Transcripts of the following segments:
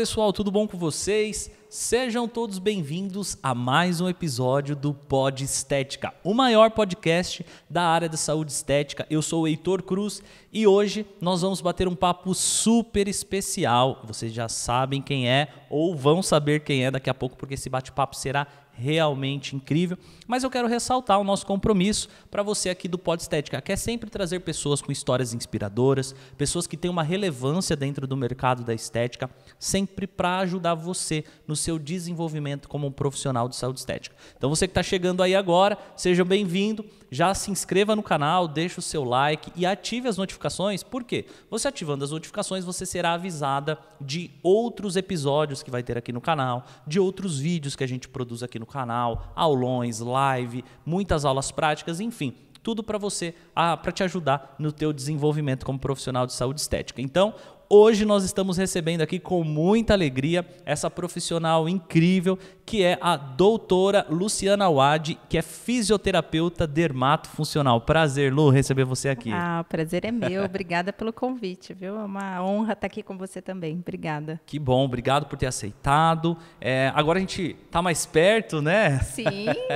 pessoal, tudo bom com vocês? Sejam todos bem-vindos a mais um episódio do Pod Estética, o maior podcast da área da saúde estética. Eu sou o Heitor Cruz e hoje nós vamos bater um papo super especial. Vocês já sabem quem é ou vão saber quem é daqui a pouco, porque esse bate-papo será realmente incrível. Mas eu quero ressaltar o nosso compromisso para você aqui do Pod Estética, que é sempre trazer pessoas com histórias inspiradoras, pessoas que têm uma relevância dentro do mercado da estética, sempre para ajudar você no seu desenvolvimento como um profissional de saúde estética. Então você que está chegando aí agora, seja bem-vindo já se inscreva no canal, deixe o seu like e ative as notificações. Por quê? Você ativando as notificações, você será avisada de outros episódios que vai ter aqui no canal, de outros vídeos que a gente produz aqui no canal, aulões, live, muitas aulas práticas, enfim tudo para você, ah, para te ajudar no teu desenvolvimento como profissional de saúde estética. Então, Hoje nós estamos recebendo aqui com muita alegria essa profissional incrível que é a doutora Luciana Wade, que é fisioterapeuta dermatofuncional. Prazer, Lu, receber você aqui. Ah, o prazer é meu. Obrigada pelo convite, viu? É uma honra estar aqui com você também. Obrigada. Que bom, obrigado por ter aceitado. É, agora a gente está mais perto, né? Sim,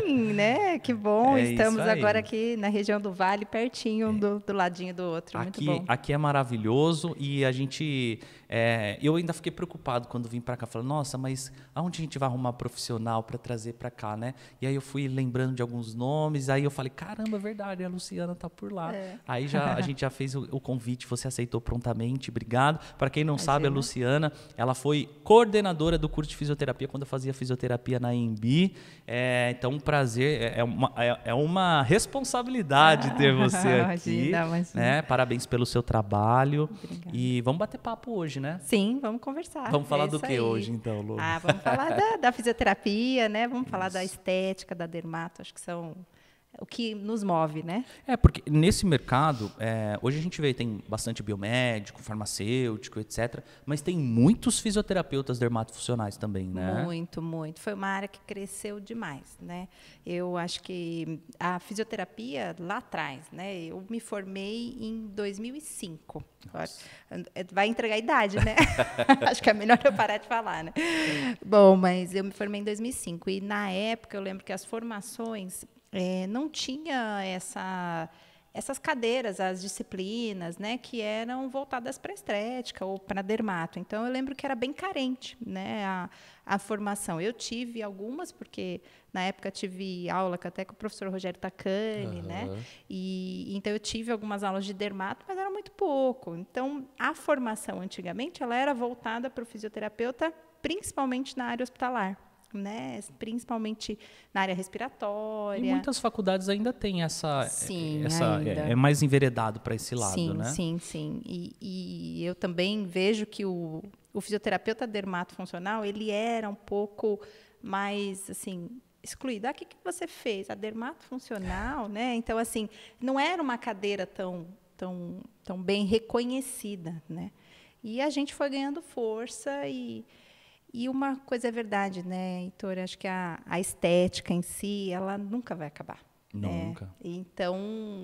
né? Que bom. É Estamos agora aqui na região do Vale, pertinho é. do, do ladinho do outro. Aqui, Muito bom. Aqui é maravilhoso e a gente gente é, eu ainda fiquei preocupado quando vim para cá, falando, nossa, mas aonde a gente vai arrumar profissional para trazer para cá, né? E aí eu fui lembrando de alguns nomes, aí eu falei, caramba, é verdade, a Luciana tá por lá. É. Aí já, a gente já fez o, o convite, você aceitou prontamente, obrigado. Para quem não sabe, a Luciana, ela foi coordenadora do curso de fisioterapia quando eu fazia fisioterapia na EMB. É, então, um prazer, é, é uma, é, é uma responsabilidade ah, ter você imagina, aqui. Imagina. Né? Parabéns pelo seu trabalho. Obrigada. E vamos bater papo hoje hoje, né? Sim, vamos conversar. Vamos falar é do que aí. hoje, então, Lu? Ah, vamos falar da, da, fisioterapia, né? Vamos isso. falar da estética, da dermato, acho que são o que nos move, né? É, porque nesse mercado, é, hoje a gente vê, tem bastante biomédico, farmacêutico, etc. Mas tem muitos fisioterapeutas dermatofuncionais também, né? Muito, muito. Foi uma área que cresceu demais, né? Eu acho que a fisioterapia lá atrás, né? Eu me formei em 2005. É, vai entregar a idade, né? acho que é melhor eu parar de falar, né? Bom, mas eu me formei em 2005. E na época, eu lembro que as formações é, não tinha essa essas cadeiras, as disciplinas, né, que eram voltadas para estética ou para dermato. Então eu lembro que era bem carente, né, a, a formação. Eu tive algumas porque na época tive aula até com o professor Rogério Tacani, uhum. né? E então eu tive algumas aulas de dermato, mas era muito pouco. Então a formação antigamente ela era voltada para o fisioterapeuta, principalmente na área hospitalar né? Principalmente na área respiratória. E muitas faculdades ainda têm essa. Sim, essa é, é, mais enveredado para esse lado, sim, né? Sim, sim. E, e eu também vejo que o, o fisioterapeuta dermatofuncional ele era um pouco mais assim excluído. Ah, o que, que você fez? A dermatofuncional, né? Então assim não era uma cadeira tão tão tão bem reconhecida, né? E a gente foi ganhando força e e uma coisa é verdade, né, Heitor? Acho que a, a estética em si, ela nunca vai acabar. né? nunca. Então,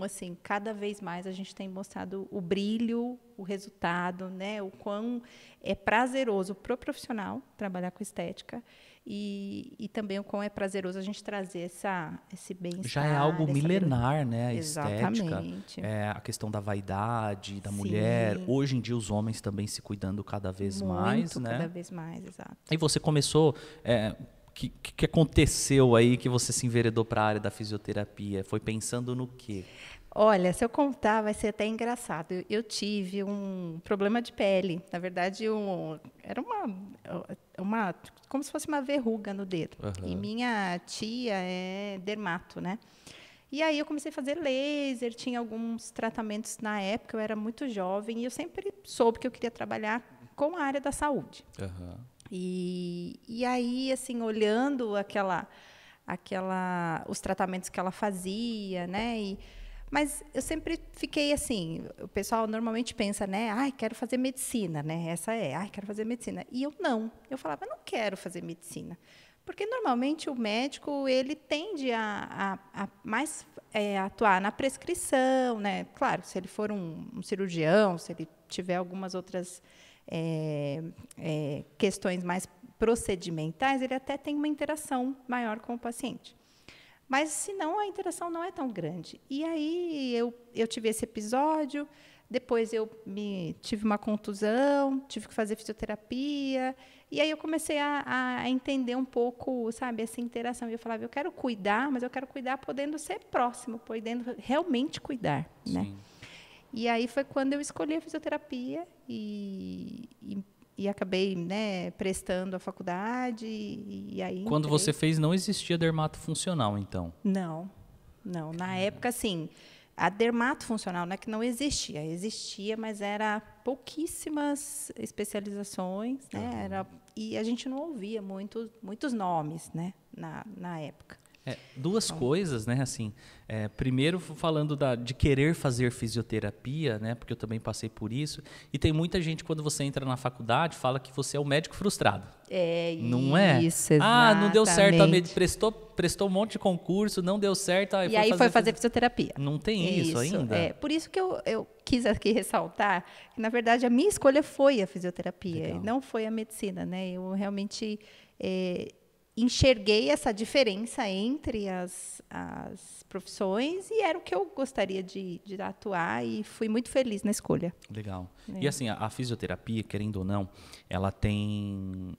assim, cada vez mais a gente tem mostrado o brilho, o resultado, né? O quão é prazeroso para o profissional trabalhar com estética e, e também o quão é prazeroso a gente trazer essa, esse bem-estar. Já é algo milenar, né? A estética. É, a questão da vaidade, da Sim. mulher. Hoje em dia, os homens também se cuidando cada vez Muito, mais, né? Cada vez mais, exato. E você começou. É, que, que aconteceu aí que você se enveredou para a área da fisioterapia? Foi pensando no quê? Olha, se eu contar, vai ser até engraçado. Eu, eu tive um problema de pele. Na verdade, um, era uma, é uma. como se fosse uma verruga no dedo. Uhum. E minha tia é dermato, né? E aí eu comecei a fazer laser, tinha alguns tratamentos na época, eu era muito jovem e eu sempre soube que eu queria trabalhar com a área da saúde. Uhum. E, e aí, assim, olhando aquela, aquela, os tratamentos que ela fazia, né? E, mas eu sempre fiquei assim, o pessoal normalmente pensa, né? Ai, quero fazer medicina, né? Essa é, ai, quero fazer medicina. E eu não. Eu falava, não quero fazer medicina. Porque normalmente o médico ele tende a, a, a mais é, atuar na prescrição, né? Claro, se ele for um, um cirurgião, se ele tiver algumas outras é, é, questões mais procedimentais, ele até tem uma interação maior com o paciente. Mas senão a interação não é tão grande. E aí eu, eu tive esse episódio, depois eu me tive uma contusão, tive que fazer fisioterapia, e aí eu comecei a, a entender um pouco, sabe, essa interação. E eu falava, eu quero cuidar, mas eu quero cuidar podendo ser próximo, podendo realmente cuidar, né? Sim. né? E aí foi quando eu escolhi a fisioterapia e, e e acabei né, prestando a faculdade e, e aí. Quando entrei. você fez, não existia dermato funcional, então? Não, não. Na hum. época, assim, a dermato funcional não é que não existia, existia, mas era pouquíssimas especializações, né? Tá era, e a gente não ouvia muito, muitos nomes, né? Na, na época. É, duas então, coisas, né? Assim, é, primeiro falando da, de querer fazer fisioterapia, né? Porque eu também passei por isso. E tem muita gente quando você entra na faculdade fala que você é o médico frustrado. É não é? isso. É? Exatamente. Ah, não deu certo prestou prestou um monte de concurso, não deu certo. Aí e foi aí fazer foi fazer fisioterapia. Não tem isso, isso ainda. É por isso que eu, eu quis aqui ressaltar que na verdade a minha escolha foi a fisioterapia, Legal. e não foi a medicina, né? Eu realmente é, enxerguei essa diferença entre as, as profissões e era o que eu gostaria de, de atuar e fui muito feliz na escolha. Legal. É. E assim, a, a, fisioterapia, querendo ou não, ela tem.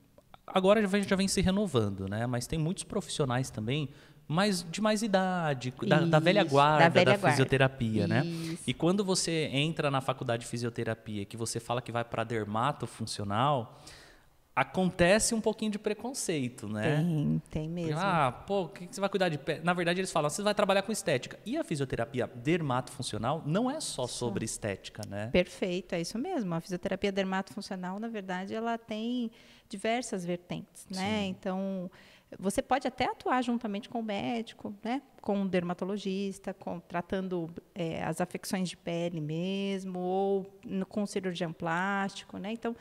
Agora já vem, já vem se renovando, né? Mas tem muitos profissionais também mais de mais idade, da, Isso, da velha guarda da, velha da guarda. fisioterapia, né? Isso. né? E quando você entra na faculdade de fisioterapia, que você fala que vai para dermato funcional, acontece um pouquinho de preconceito, né? Tem, tem mesmo. Ah, pô, o que você vai cuidar de pé? Na verdade, eles falam, você vai trabalhar com estética. E a fisioterapia dermatofuncional não é só sobre estética, né? Perfeito, é isso mesmo. A fisioterapia dermatofuncional, na verdade, ela tem diversas vertentes, né? Sim. Então, você pode até atuar juntamente com o médico, né? com o dermatologista, com, tratando é, as afecções de pele mesmo, ou no, com cirurgião plástico. Né? Então,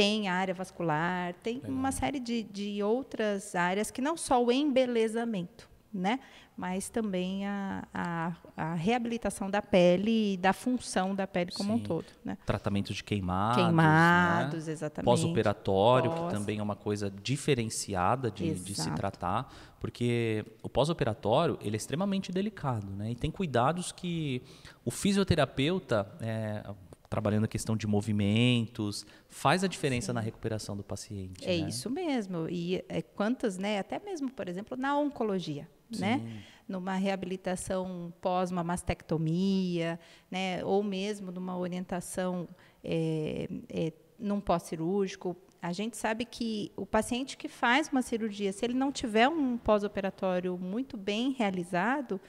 tem área vascular, tem Legal. uma série de, de outras áreas que não só o embelezamento, né? mas também a, a, a reabilitação da pele e da função da pele como Sim. um todo. Né? Tratamento de queimados. Né. Queimados, né? exatamente. Pós-operatório, Pós. que também é uma coisa diferenciada de, de se tratar, porque o pós-operatório ele é extremamente delicado né? e tem cuidados que o fisioterapeuta. É, trabalhando a questão de movimentos, faz a diferença Sim. na recuperação do paciente. É né? isso mesmo. E é, quantas, né? Até mesmo, por exemplo, na oncologia, né? Sim. né? Numa reabilitação pós uma mastectomia, né? Ou mesmo numa orientação é, é, num pós-cirúrgico. A gente sabe que o paciente que faz uma cirurgia, se ele não tiver um pós-operatório muito bem realizado,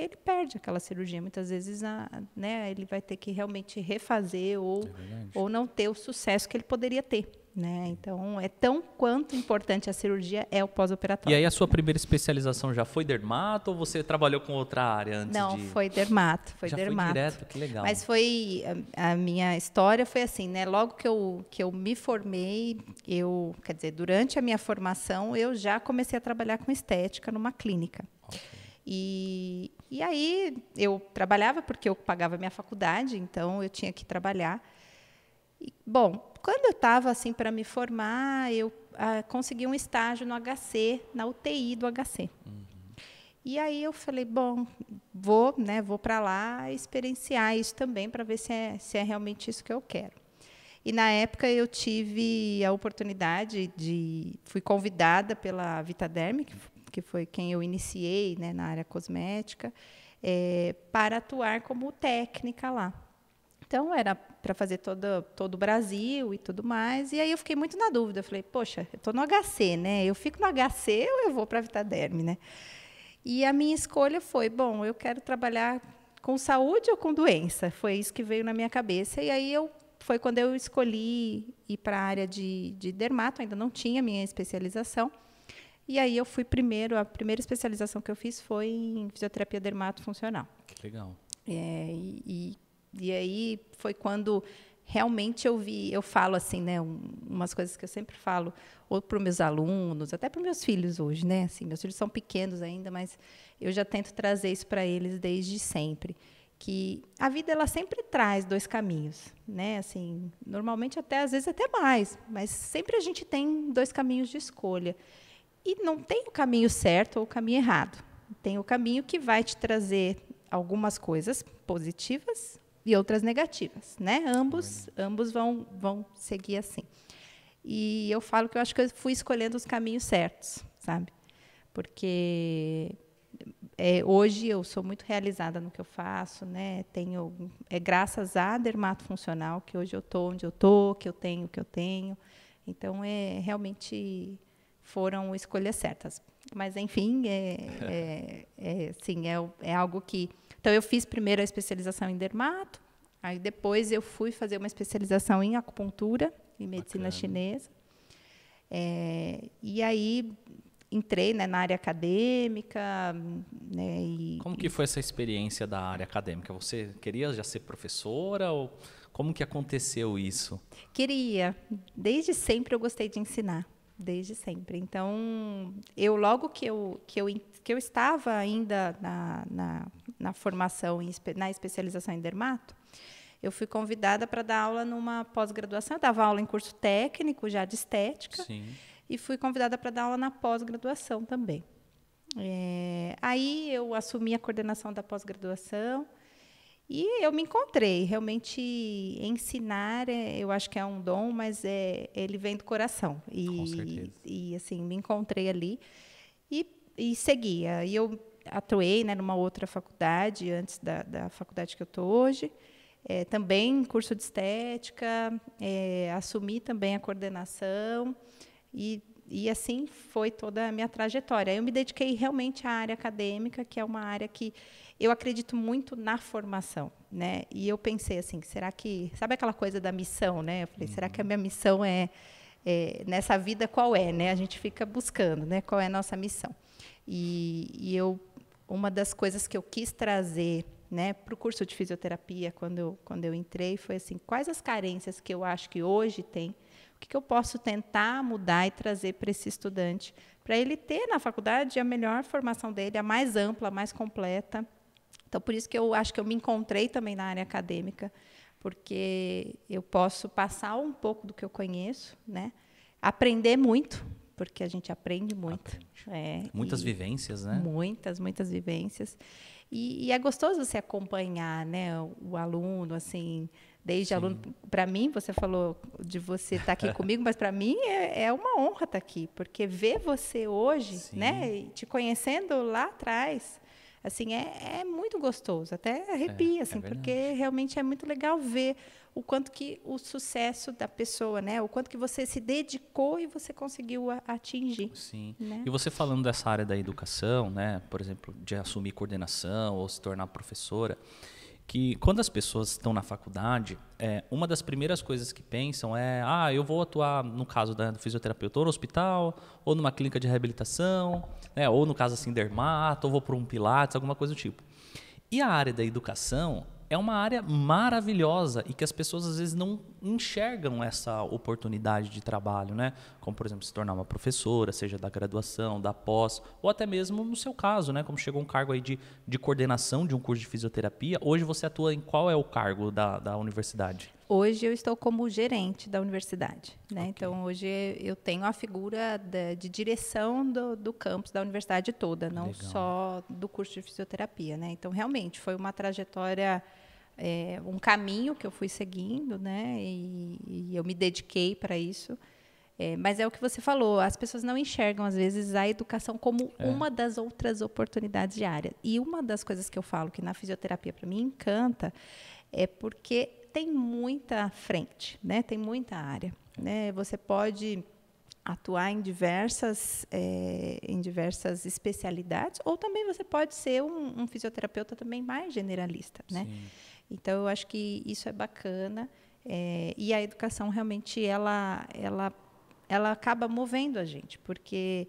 ele perde aquela cirurgia. Muitas vezes a, né, ele vai ter que realmente refazer ou, é ou não ter o sucesso que ele poderia ter. Né? Então, é tão quanto importante a cirurgia é o pós-operatório. E aí, a sua primeira especialização já foi dermato ou você trabalhou com outra área antes? Não, de... foi dermato. Foi já dermato. Foi direto, que legal. Mas foi. A, a, minha história foi assim, né? Logo que eu, que eu me formei, eu. Quer dizer, durante a minha formação, eu já comecei a trabalhar com estética numa clínica. Okay. E, e aí eu trabalhava porque eu pagava minha faculdade, então eu tinha que trabalhar. E, bom, quando eu estava assim para me formar, eu ah, consegui um estágio no HC, na UTI do HC. Uhum. E aí eu falei, bom, vou, né, vou para lá experienciar isso também para ver se é, se é realmente isso que eu quero. E na época eu tive a oportunidade de fui convidada pela Vitaderm, que que foi quem eu iniciei né, na área cosmética, é, para atuar como técnica lá. Então, era para fazer todo, todo o Brasil e tudo mais. E aí eu fiquei muito na dúvida. Eu falei, poxa, eu estou no HC, né? Eu fico no HC ou eu vou para a Vitaderme, né? E a minha escolha foi, bom, eu quero trabalhar com saúde ou com doença? Foi isso que veio na minha cabeça. E aí eu foi quando eu escolhi ir para a área de, de dermato, ainda não tinha minha especialização. E aí eu fui primeiro, a primeira especialização que eu fiz foi em fisioterapia dermatofuncional. Que legal. É, e, e, e aí foi quando realmente eu vi, eu falo assim, né, umas coisas que eu sempre falo, ou para os meus alunos, até para meus filhos hoje, né? Assim, meus filhos são pequenos ainda, mas eu já tento trazer isso para eles desde sempre, que a vida ela sempre traz dois caminhos, né? Assim, normalmente até às vezes até mais, mas sempre a gente tem dois caminhos de escolha. E não tem o caminho certo ou o caminho errado. Tem o caminho que vai te trazer algumas coisas positivas e outras negativas, né? Ambos, ambos vão vão seguir assim. E eu falo que eu acho que eu fui escolhendo os caminhos certos, sabe? Porque é, hoje eu sou muito realizada no que eu faço, né? Tenho é graças à dermatofuncional que hoje eu tô onde eu tô, que eu tenho o que eu tenho. Então é realmente foram escolhas certas. Mas, enfim, é, é, é, sim, é, é algo que. Então, eu fiz primeiro a especialização em dermato, aí depois eu fui fazer uma especialização em acupuntura e medicina Bacana. chinesa. É, e aí entrei né, na área acadêmica. Né, e, como que foi essa experiência da área acadêmica? Você queria já ser professora ou como que aconteceu isso? Queria. Desde sempre eu gostei de ensinar desde sempre. Então, eu logo que eu, que eu, que eu estava ainda na, na, na formação, na especialização em dermato, eu fui convidada para dar aula numa pós-graduação. Eu dava aula em curso técnico, já de estética. Sim. E fui convidada para dar aula na pós-graduação também. É, aí eu assumi a coordenação da pós-graduação e eu me encontrei. Realmente, ensinar, é, eu acho que é um dom, mas é, ele vem do coração. E, Com E, assim, me encontrei ali e, e seguia. E eu atuei né, numa outra faculdade, antes da, da faculdade que eu estou hoje. É, também curso de estética, é, assumi também a coordenação. E, e assim foi toda a minha trajetória. Eu me dediquei realmente à área acadêmica, que é uma área que eu acredito muito na formação, né? E eu pensei assim, será que sabe aquela coisa da missão, né? Eu falei, uhum. será que a uhum. minha missão é, é, nessa vida qual é, né? A gente fica buscando, né? Qual é a nossa missão? E, e eu uma das coisas que eu quis trazer né, para o curso de fisioterapia, quando eu, quando eu entrei, foi assim: quais as carências que eu acho que hoje tem, o que, que eu posso tentar mudar e trazer para esse estudante, para ele ter na faculdade a melhor formação dele, a mais ampla, a mais completa, então, por isso que eu acho que eu me encontrei também na área acadêmica, porque eu posso passar um pouco do que eu conheço, né? aprender muito, porque a gente aprende muito. Aprende. É, muitas vivências, né? Muitas, muitas vivências. E, e, é gostoso você acompanhar, né, o, o aluno, assim, desde Sim. aluno. Para mim, você falou de você estar tá aqui comigo, mas para mim é, é, uma honra estar tá aqui, porque ver você hoje, Sim. né, te conhecendo lá atrás, Assim, é, é muito gostoso, até é, arrepia, é, assim, é porque realmente é muito legal ver o quanto que o sucesso da pessoa, né? O quanto que você se dedicou e você conseguiu a, atingir. Sim. Né? E você falando dessa área da educação, né? Por exemplo, de assumir coordenação ou se tornar professora, que quando as pessoas estão na faculdade, é, uma das primeiras coisas que pensam é: ah, eu vou atuar, no caso da fisioterapeuta, ou no hospital, ou numa clínica de reabilitação, né, ou no caso assim, dermato, ou vou para um pilates, alguma coisa do tipo. E a área da educação, é uma área maravilhosa e que as pessoas às vezes não enxergam essa oportunidade de trabalho, né? Como por exemplo se tornar uma professora, seja da graduação, da pós, ou até mesmo no seu caso, né? Como chegou um cargo aí de, de coordenação de um curso de fisioterapia, hoje você atua em qual é o cargo da, da universidade? Hoje eu estou como gerente da universidade. Né? Okay. Então, hoje eu tenho a figura de direção do, do, campus da universidade toda, não Legal. só do curso de fisioterapia. Né? Então, realmente, foi uma trajetória, é, um caminho que eu fui seguindo, né? e, e eu me dediquei para isso. É, mas é o que você falou, as pessoas não enxergam, às vezes, a educação como é. uma das outras oportunidades de área. E uma das coisas que eu falo que na fisioterapia, para mim, encanta, é porque tem muita frente, né? tem muita área. Né? Você pode atuar em diversas, é, em diversas especialidades, ou também você pode ser um, um fisioterapeuta também mais generalista. Né? Então, eu acho que isso é bacana. É, e a educação realmente ela, ela, ela acaba movendo a gente, porque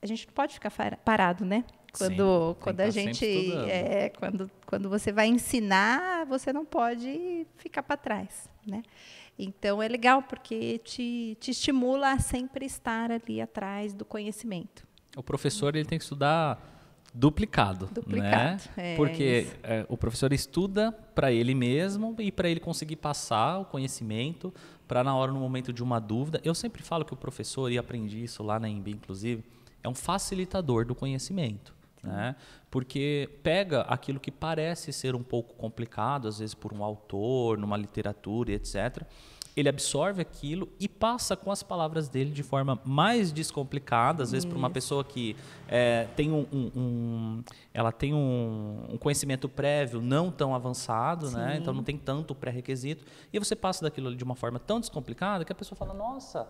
a gente não pode ficar parado, né? Quando, Sim, quando a tá gente. É, quando, quando você vai ensinar, você não pode ficar para trás. Né? Então é legal, porque te, te estimula a sempre estar ali atrás do conhecimento. O professor ele tem que estudar duplicado, né? duplicado né? É, Porque é, o professor estuda para ele mesmo e para ele conseguir passar o conhecimento para na hora no momento de uma dúvida. Eu sempre falo que o professor e aprendi isso lá na EMB, inclusive, é um facilitador do conhecimento. Né? Porque pega aquilo que parece ser um pouco complicado, às vezes por um autor, numa literatura, etc. Ele absorve aquilo e passa com as palavras dele de forma mais descomplicada, às vezes para uma pessoa que é, tem um, um, um, ela tem um, um, conhecimento prévio não tão avançado, né? então não tem tanto pré-requisito. E você passa daquilo de uma forma tão descomplicada que a pessoa fala: Nossa,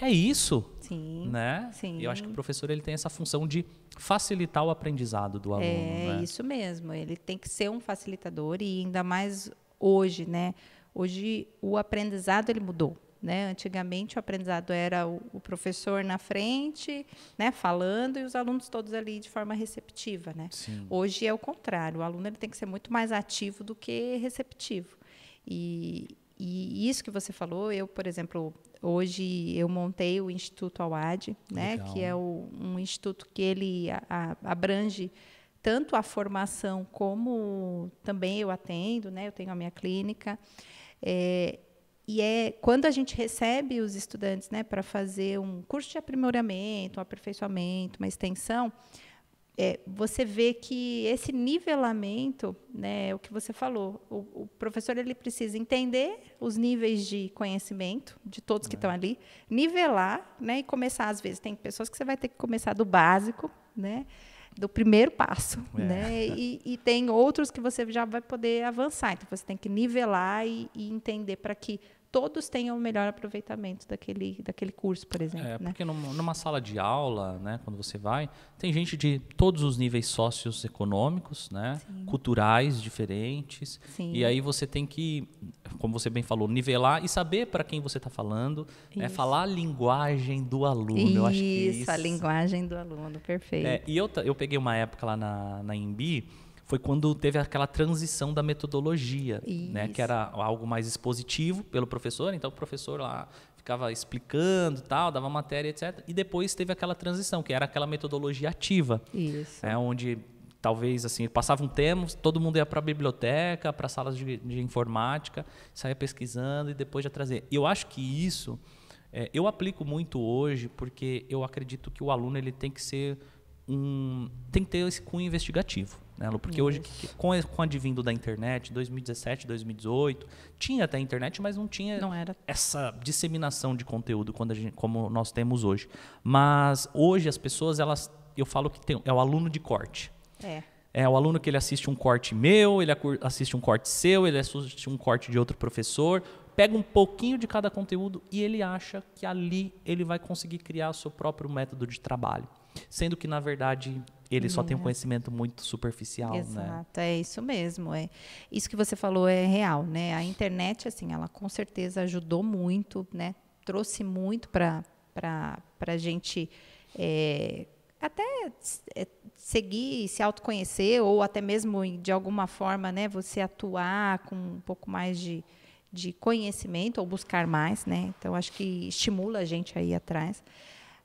é isso. Sim. Né? Sim. Eu acho que o professor ele tem essa função de facilitar o aprendizado do aluno. É né? isso mesmo. Ele tem que ser um facilitador e ainda mais hoje, né? Hoje o aprendizado ele mudou. Né? Antigamente o aprendizado era o, professor na frente, né, falando e os alunos todos ali de forma receptiva, né? Sim. Hoje é o contrário, o aluno ele tem que ser muito mais ativo do que receptivo. E, e isso que você falou, eu, por exemplo, Hoje eu montei o Instituto Awad, né, que é o, um instituto que ele a, a, abrange tanto a formação como também eu atendo, né, eu tenho a minha clínica. É, e é quando a gente recebe os estudantes né, para fazer um curso de aprimoramento, um aperfeiçoamento, uma extensão, é, você vê que esse nivelamento, né, é o que você falou, o, o, professor ele precisa entender os níveis de conhecimento de todos é. que estão ali, nivelar, né, e começar às vezes tem pessoas que você vai ter que começar do básico, né, do primeiro passo, é. né, e, e, tem outros que você já vai poder avançar, então você tem que nivelar e, e entender para que todos tenham o melhor aproveitamento daquele, daquele curso, por exemplo. É, né? porque numa sala de aula, né, quando você vai, tem gente de todos os níveis socioeconômicos, né, culturais diferentes. Sim. E aí você tem que, como você bem falou, nivelar e saber para quem você está falando, né, falar a linguagem do aluno. Isso, isso, a linguagem do aluno, perfeito. É, e eu, eu peguei uma época lá na, na foi quando teve aquela transição da metodologia, né? Que era algo mais expositivo pelo professor. Então o professor lá ficava explicando tal, dava matéria, etc. E depois teve aquela transição, que era aquela metodologia ativa. Isso. Né, onde talvez assim, passava um todo mundo ia para a biblioteca, para salas de, de, informática, saía pesquisando e depois já trazia. Eu acho que isso é, eu aplico muito hoje porque eu acredito que o aluno ele tem que ser um tem que ter esse cunho investigativo. Né, Lu? Porque Isso. hoje, com, com o advindo da internet, 2017, 2018, tinha até internet, mas não tinha não essa disseminação de conteúdo quando gente, como nós temos hoje. Mas hoje as pessoas, elas, eu falo que tem, é o aluno de corte. É. É o aluno que ele assiste um corte meu, ele assiste um corte seu, ele assiste um corte de outro professor, pega um pouquinho de cada conteúdo e ele acha que ali ele vai conseguir criar o seu próprio método de trabalho. Sendo que, na verdade, ele só tem um uhum. conhecimento muito superficial, Exato, né? Exato, é isso mesmo. É. Isso que você falou é real, né? A internet, assim, ela com certeza ajudou muito, né? Trouxe muito para a gente é, até é, seguir, se autoconhecer, ou até mesmo, de alguma forma, né? Você atuar com um pouco mais de de conhecimento ou buscar mais, né? Então acho que estimula a gente aí atrás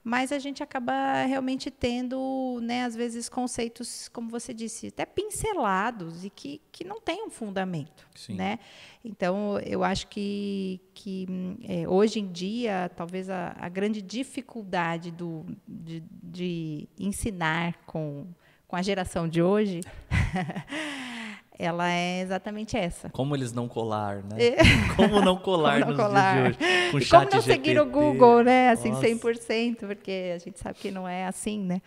mas a gente acaba realmente tendo, né, às vezes, conceitos, como você disse, até pincelados e que, que não têm um fundamento. Sim. Né? Então, eu acho que, que é, hoje em dia, talvez a, a grande dificuldade do, de, de ensinar com, com a geração de hoje ela é exatamente essa. Como eles não colar, né? É. Como não colar como não nos colar. dias de hoje? Com e chat como não GPT. seguir o Google, né? Assim, Nossa. 100%, porque a gente sabe que não é assim, né?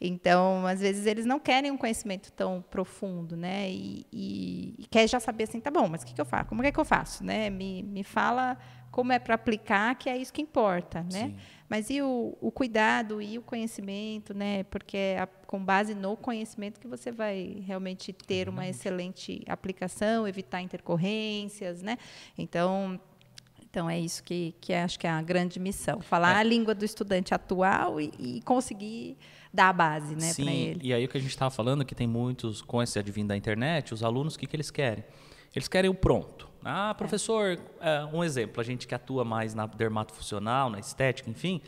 Então, às vezes, eles não querem um conhecimento tão profundo, né? E, e, e quer já saber assim, tá bom, mas o que, que eu faço? Como é que eu faço? Né? Me, me fala como é para aplicar, que é isso que importa, né? Mas e o, o, cuidado e o conhecimento, né? Porque é a, com base no conhecimento que você vai realmente ter uma excelente aplicação, evitar intercorrências, né? Então, então é isso que, que é, acho que é a grande missão, falar é. a língua do estudante atual e, e conseguir dar a base, né, para ele. E aí o que a gente estava tá falando que tem muitos com esse advindo da internet, os alunos o que que eles querem? Eles querem o pronto. Ah, é. professor, é, um exemplo, a gente que atua mais na dermatofuncional, na estética, enfim.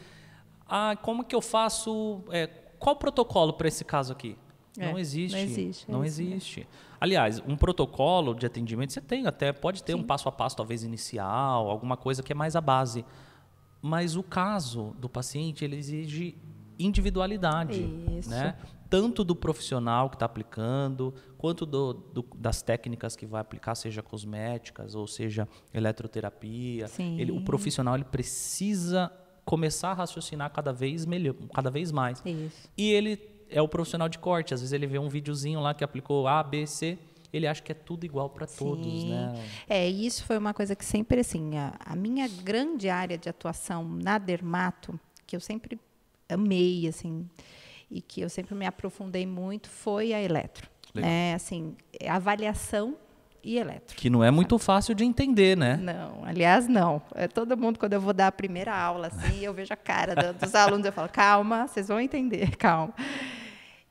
Ah, como que eu faço? É, qual o protocolo para esse caso aqui? É, não existe. Não existe. Não é existe. É. Aliás, um protocolo de atendimento você tem, até pode ter Sim. um passo a passo, talvez inicial, alguma coisa que é mais a base. Mas o caso do paciente, ele exige individualidade. Isso. Né? tanto do profissional que está aplicando, quanto do, do, das técnicas que vai aplicar, seja cosméticas ou seja eletroterapia. Ele, o profissional ele precisa começar a raciocinar cada vez melhor, cada vez mais. Isso. E ele é o profissional de corte. Às vezes ele vê um videozinho lá que aplicou A, B, C ele acha que é tudo igual para todos, né? É, isso foi uma coisa que sempre, assim, a, a, minha grande área de atuação na dermato, que eu sempre amei, assim, e que eu sempre me aprofundei muito foi a eletro. né assim, avaliação e eletro. Que não é muito fácil de entender, né? Não, aliás, não. É todo mundo, quando eu vou dar a primeira aula, assim, eu vejo a cara do, dos alunos, eu falo, calma, vocês vão entender, calma.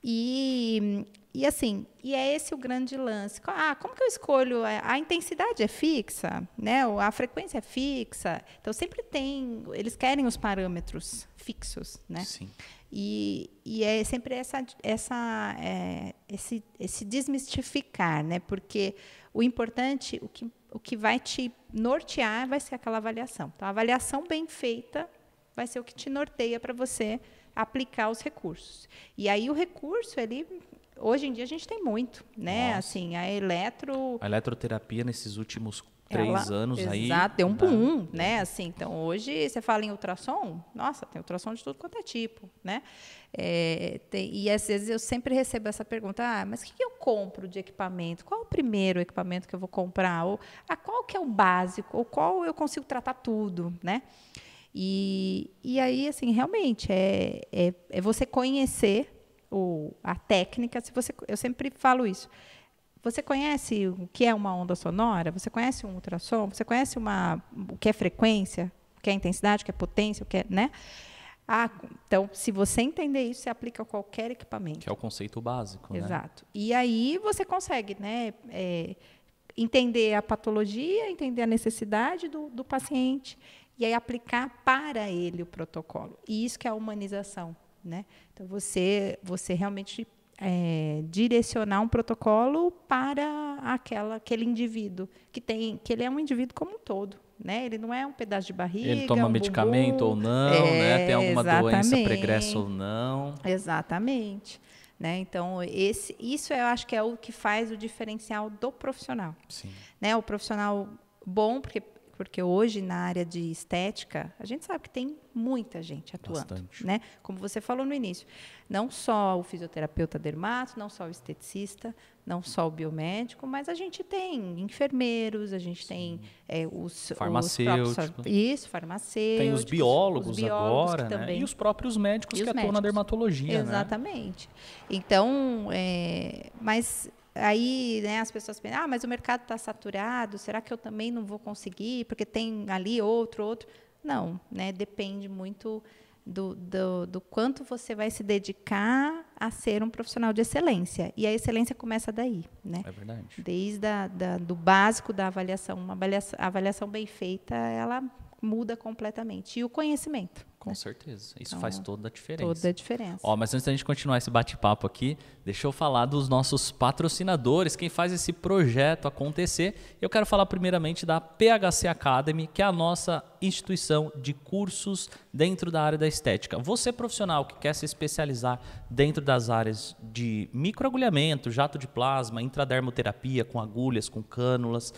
E, e assim, e é esse o grande lance. Ah, como que eu escolho? É, a intensidade é fixa, né? A frequência é fixa. Então sempre tem, eles querem os parâmetros fixos, né? Sim. E, e é sempre essa, essa, é, esse, esse desmistificar, né? porque o importante, o que, o que vai te nortear vai ser aquela avaliação. Então, a avaliação bem feita vai ser o que te norteia para você aplicar os recursos. E aí o recurso, ele hoje em dia a gente tem muito, né? Assim, a eletro a eletroterapia nesses últimos três ela, anos exato, aí. Exato, deu um né? boom, um né? Assim, então hoje você fala em ultrassom, nossa, tem ultrassom de tudo quanto é tipo, né? É, tem, e às vezes eu sempre recebo essa pergunta, ah, mas o que, que eu compro de equipamento? Qual é o primeiro equipamento que eu vou comprar? Ou ah, qual que é o básico? Ou qual eu consigo tratar tudo, né? E, e aí, assim, realmente, é, é, é você conhecer o, a técnica. Se você, eu sempre falo isso. Você conhece o que é uma onda sonora? Você conhece um ultrassom? Você conhece uma, o que é frequência? O que é intensidade? O que é potência? O que é, né? Ah, então, se você entender isso, você aplica a qualquer equipamento. Que é o conceito básico, né? Exato. Né? E aí você consegue né, é, entender a patologia, entender a necessidade do, do paciente e aí aplicar para ele o protocolo. E isso que é a humanização. Né? Então, você, você realmente é, direcionar um protocolo para aquela, aquele indivíduo que tem, que ele é um indivíduo como um todo. Né? Ele não é um pedaço de barriga. Ele toma um medicamento bumbum, ou não, né? é, né? Tem alguma doença pregressa ou não. Exatamente. Né? Então, esse, isso eu acho que é o que faz o diferencial do profissional. Sim. Né? O profissional bom, porque porque hoje na área de estética, a gente sabe que tem muita gente atuando, Bastante. né? Como você falou no início, não só o fisioterapeuta dermato, não só o esteticista, não só o biomédico, mas a gente tem enfermeiros, a gente Sim. tem é, os farmacêuticos, isso, farmacêuticos, tem os biólogos, os biólogos agora, né? e os próprios médicos os que atuam na dermatologia, né? exatamente. Né? Então, é, mas Aí né, as pessoas pensam, ah, mas o mercado está saturado, será que eu também não vou conseguir? Porque tem ali outro, outro. Não, né, depende muito do, do, do quanto você vai se dedicar a ser um profissional de excelência. E a excelência começa daí. Né? É verdade. Desde a, da, do básico da avaliação. Uma avaliação, avaliação bem feita, ela muda completamente. E o conhecimento. Com né? certeza. Isso então, faz toda a diferença. Toda a diferença. Ó, mas antes da gente continuar esse bate-papo aqui, deixa eu falar dos nossos patrocinadores, quem faz esse projeto acontecer. Eu quero falar primeiramente da PHC Academy, que é a nossa instituição de cursos dentro da área da estética. Você profissional que quer se especializar dentro das áreas de microagulhamento, jato de plasma, intradermoterapia com agulhas, com cânulas,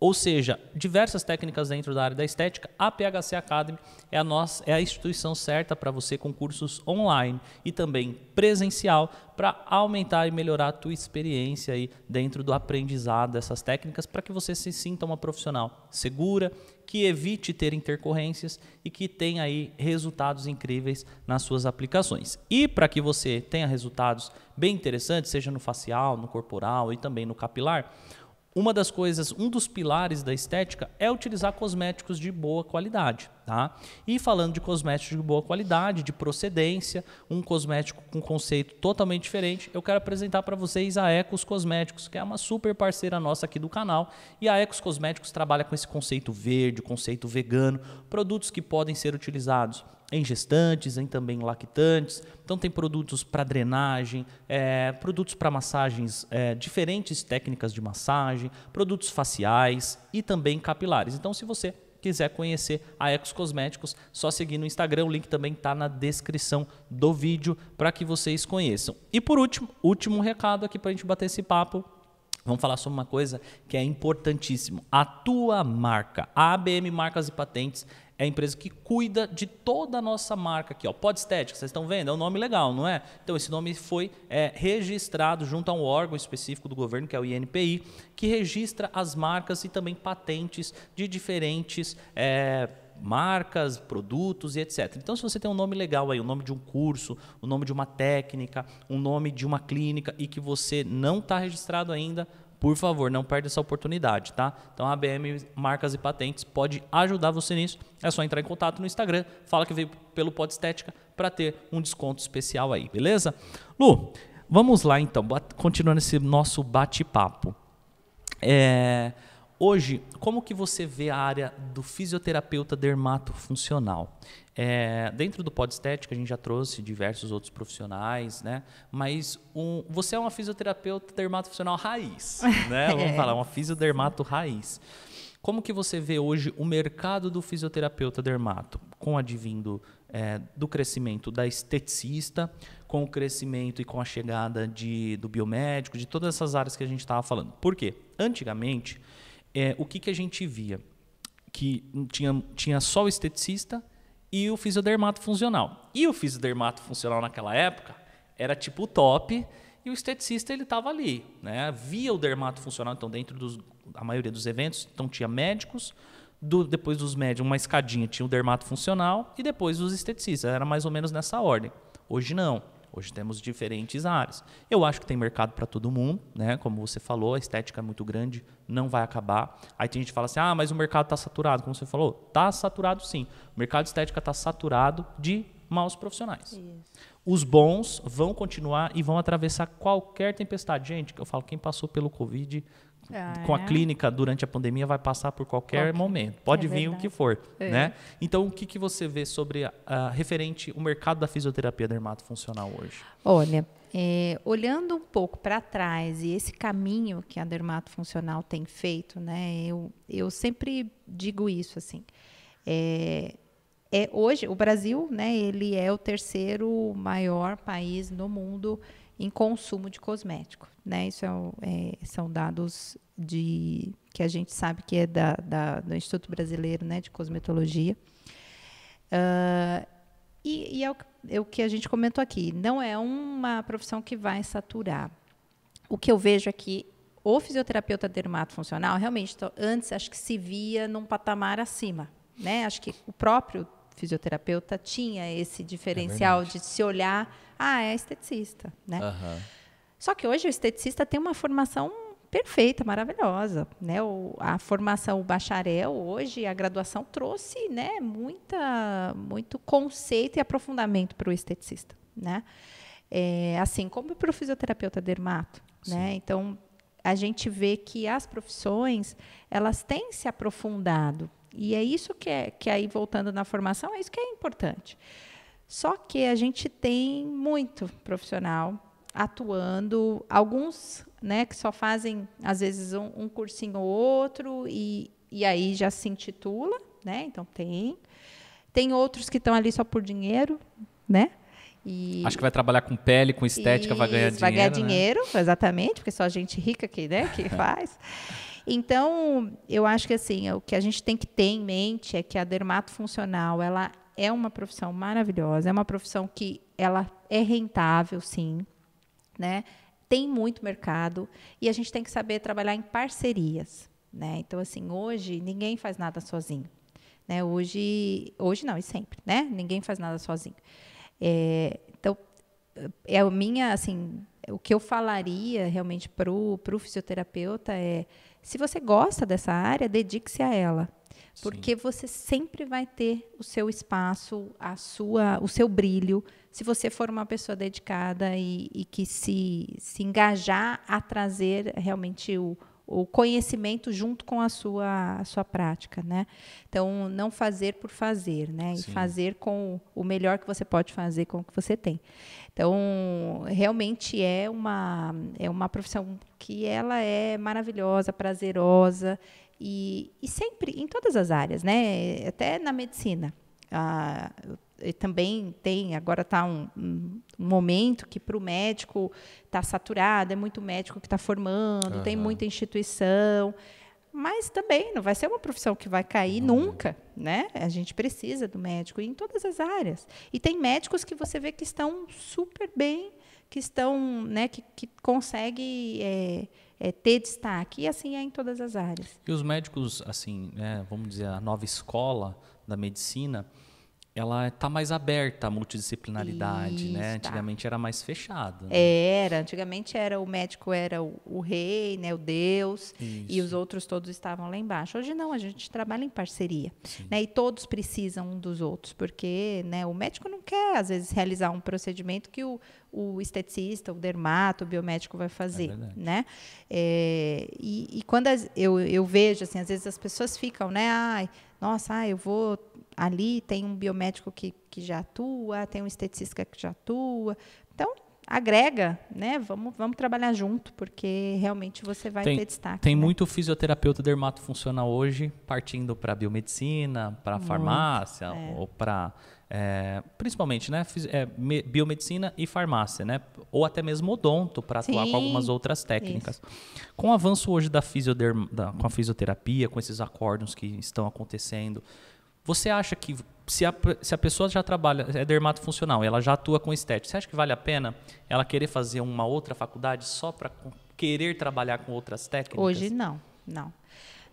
ou seja, diversas técnicas dentro da área da estética. A PHC Academy é a, nossa, é a instituição certa para você com cursos online e também presencial para aumentar e melhorar a tua experiência aí dentro do aprendizado dessas técnicas para que você se sinta uma profissional segura, que evite ter intercorrências e que tenha aí resultados incríveis nas suas aplicações. E para que você tenha resultados bem interessantes, seja no facial, no corporal e também no capilar, uma das coisas, um dos pilares da estética é utilizar cosméticos de boa qualidade. Tá? E falando de cosméticos de boa qualidade, de procedência, um cosmético com conceito totalmente diferente, eu quero apresentar para vocês a Ecos Cosméticos, que é uma super parceira nossa aqui do canal. E a Ecos Cosméticos trabalha com esse conceito verde, conceito vegano, produtos que podem ser utilizados em gestantes, em também lactantes. Então tem produtos para drenagem, é, produtos para massagens, é, diferentes técnicas de massagem, produtos faciais e também capilares. Então se você quiser conhecer a Ecos Cosméticos, só seguir no Instagram, o link também está na descrição do vídeo para que vocês conheçam. E por último, último recado aqui para a gente bater esse papo, Vamos falar sobre uma coisa que é importantíssimo. A tua marca, a ABM Marcas e Patentes, é a empresa que cuida de toda a nossa marca aqui. Ó. Pod Estética, vocês estão vendo? É um nome legal, não é? Então, esse nome foi é, registrado junto a um órgão específico do governo, que é o INPI, que registra as marcas e também patentes de diferentes. É, marcas, produtos e etc. Então, se você tem um nome legal aí, o um nome de um curso, o um nome de uma técnica, o um nome de uma clínica e que você não está registrado ainda, por favor, não perde essa oportunidade, tá? Então a ABM Marcas e Patentes pode ajudar você nisso. É só entrar em contato no Instagram, fala que veio pelo Podestética para ter um desconto especial aí, beleza? Lu, vamos lá então, continuando esse nosso bate-papo. É, Hoje, como que você vê a área do fisioterapeuta dermatofuncional? É, dentro do Podestética, a gente já trouxe diversos outros profissionais, né? Mas um, você é uma fisioterapeuta dermatofuncional raiz, né? Vamos é. falar, uma fisiodermato raiz. Como que você vê hoje o mercado do fisioterapeuta dermato? Com advindo é, do crescimento da esteticista, com o crescimento e com a chegada de, do biomédico, de todas essas áreas que a gente estava falando. Por quê? Antigamente, é, o que, que a gente via? Que tinha, tinha só o esteticista e o fisiodermato funcional. E o fisiodermato funcional naquela época era tipo o top e o esteticista ele estava ali, né? Via o dermato funcional então dentro dos a maioria dos eventos, então tinha médicos, do, depois dos médicos uma escadinha tinha o dermato funcional e depois os esteticistas, era mais ou menos nessa ordem. Hoje não. Hoje temos diferentes áreas. Eu acho que tem mercado para todo mundo, né? Como você falou, a estética é muito grande, não vai acabar. Aí tem gente que fala assim: "Ah, mas o mercado está saturado", como você falou. Tá saturado sim. O mercado de estética está saturado de maus profissionais. Isso. Os bons vão continuar e vão atravessar qualquer tempestade. Gente, eu falo, quem passou pelo Covid é, com a é. clínica durante a pandemia vai passar por qualquer momento. Pode é vir verdade. o que for, é. né? Então, o que, que você vê sobre uh, referente o mercado da fisioterapia dermatofuncional hoje? Olha, é, olhando um pouco para trás e esse caminho que a dermatofuncional tem feito, né? Eu, eu sempre digo isso assim. É, é hoje o Brasil, né? Ele é o terceiro maior país no mundo em consumo de cosmético. Né? Isso é, é, são dados de, que a gente sabe que é da, da, do Instituto Brasileiro né, de Cosmetologia. Uh, e, e é, o, é o que a gente comentou aqui. Não é uma profissão que vai saturar. O que eu vejo é que o fisioterapeuta dermatofuncional, realmente, antes acho que se via num patamar acima. Né? Acho que o próprio fisioterapeuta tinha esse é diferencial é de se olhar ah, é esteticista, né? Uhum. Só que hoje o esteticista tem uma formação perfeita, maravilhosa, né? O, a formação, o bacharel hoje, a graduação trouxe, né, muita, muito conceito e aprofundamento para o esteticista, né? É, assim como para o fisioterapeuta dermato, né? Sim. né? Então a gente vê que as profissões elas têm se aprofundado e é isso que é que é aí voltando na formação é isso que é importante só que a gente tem muito profissional atuando, alguns né, que só fazem, às vezes, um, um cursinho ou outro, e, e aí já se intitula, né? Então tem. Tem outros que estão ali só por dinheiro, né? E Acho que vai trabalhar com pele, com estética, vai ganhar dinheiro. Vai ganhar dinheiro, né? exatamente, porque só gente rica que, né, que faz. Então, eu acho que assim, o que a gente tem que ter em mente é que a dermatofuncional, ela é uma profissão maravilhosa, é uma profissão que ela é rentável, sim, né? Tem muito mercado e a gente tem que saber trabalhar em parcerias, né? Então assim, hoje ninguém faz nada sozinho, né? Hoje, hoje não e sempre, né? Ninguém faz nada sozinho. É, então é a minha assim, o que eu falaria realmente para o fisioterapeuta é se você gosta dessa área, dedique-se a ela porque Sim. você sempre vai ter o seu espaço, a sua, o seu brilho, se você for uma pessoa dedicada e, e que se, se engajar a trazer realmente o, o conhecimento junto com a sua, a sua prática, né? Então, não fazer por fazer, né? Sim. E fazer com o melhor que você pode fazer com o que você tem. Então, realmente é uma, é uma profissão que ela é maravilhosa, prazerosa, e, e sempre, em todas as áreas, né? até na medicina. Ah, também tem, agora está um, um, momento que para o médico está saturado, é muito médico que está formando, uhum. tem muita instituição mas também não vai ser uma profissão que vai cair nunca, né? A gente precisa do médico em todas as áreas. E tem médicos que você vê que estão super bem, que estão, né, que, que consegue é, é, ter destaque. E assim é em todas as áreas. E os médicos, assim, né, vamos dizer, a nova escola da medicina, ela está mais aberta à multidisciplinaridade, né? Isso, né? Antigamente era mais fechado. Né? Era, antigamente era o médico era o, o rei, né, o Deus, Isso. e os outros todos estavam lá embaixo. Hoje não, a gente trabalha em parceria, Sim. né? E todos precisam um dos outros, porque, né, o médico não quer às vezes realizar um procedimento que o, o esteticista, o dermato, o biomédico vai fazer, é né? É, e, e, quando as, eu, eu vejo assim, às vezes as pessoas ficam, né, ai, ah, nossa, ah, eu vou ali, tem um biomédico que, que já atua, tem um esteticista que já atua. Então, agrega, né? Vamos, vamos trabalhar junto, porque realmente você vai tem, ter destaque. Tem né? muito fisioterapeuta dermatofuncional hoje partindo para biomedicina, para farmácia é. ou para é, principalmente né, é, biomedicina e farmácia, né, ou até mesmo odonto para atuar com algumas outras técnicas. Isso. Com o avanço hoje da, da, com a fisioterapia, com esses acordos que estão acontecendo, você acha que se a, se a pessoa já trabalha, é dermatofuncional, ela já atua com estética, você acha que vale a pena ela querer fazer uma outra faculdade só para querer trabalhar com outras técnicas? Hoje não, não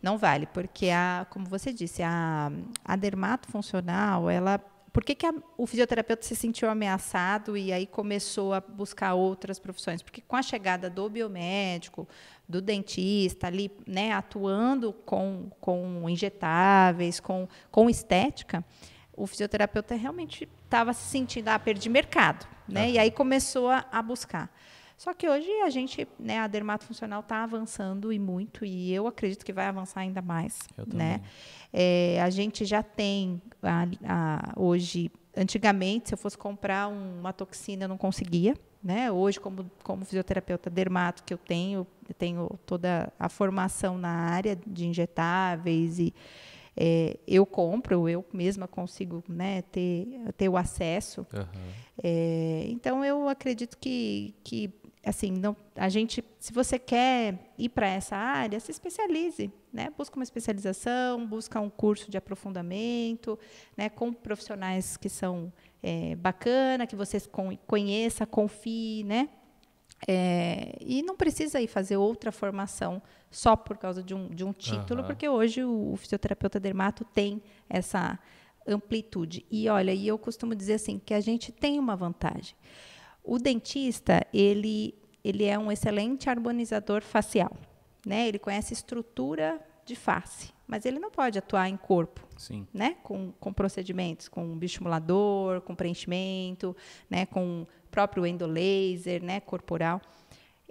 não vale, porque a, como você disse, a, a dermato funcional, ela por que, que a, o fisioterapeuta se sentiu ameaçado e aí começou a buscar outras profissões? Porque com a chegada do biomédico, do dentista ali, né, atuando com, com injetáveis, com, com estética, o fisioterapeuta realmente estava se sentindo, ah, perder mercado, né? Ah. E aí começou a, a buscar. Só que hoje a gente, né, a dermatofuncional está avançando e muito, e eu acredito que vai avançar ainda mais. Eu né? É, a gente já tem a, a, hoje, antigamente, se eu fosse comprar uma toxina, eu não conseguia. Né? Hoje, como, como fisioterapeuta dermato que eu tenho, eu tenho toda a formação na área de injetáveis e é, eu compro, eu mesma consigo né, ter, ter o acesso. Uhum. É, então, eu acredito que, que assim, não, a gente, se você quer ir para essa área, se especialize, né? Busca uma especialização, busca um curso de aprofundamento, né? Com profissionais que são é, bacana, que você conheça, confie, né? É, e não precisa ir fazer outra formação só por causa de um, de um título, uhum. porque hoje o, o fisioterapeuta dermato tem essa amplitude. E olha, e eu costumo dizer assim que a gente tem uma vantagem o dentista, ele, ele é um excelente harmonizador facial. Né? Ele conhece estrutura de face, mas ele não pode atuar em corpo, Sim. né? Com, com procedimentos, com bioestimulador, com preenchimento, né? Com próprio endolaser, né? Corporal.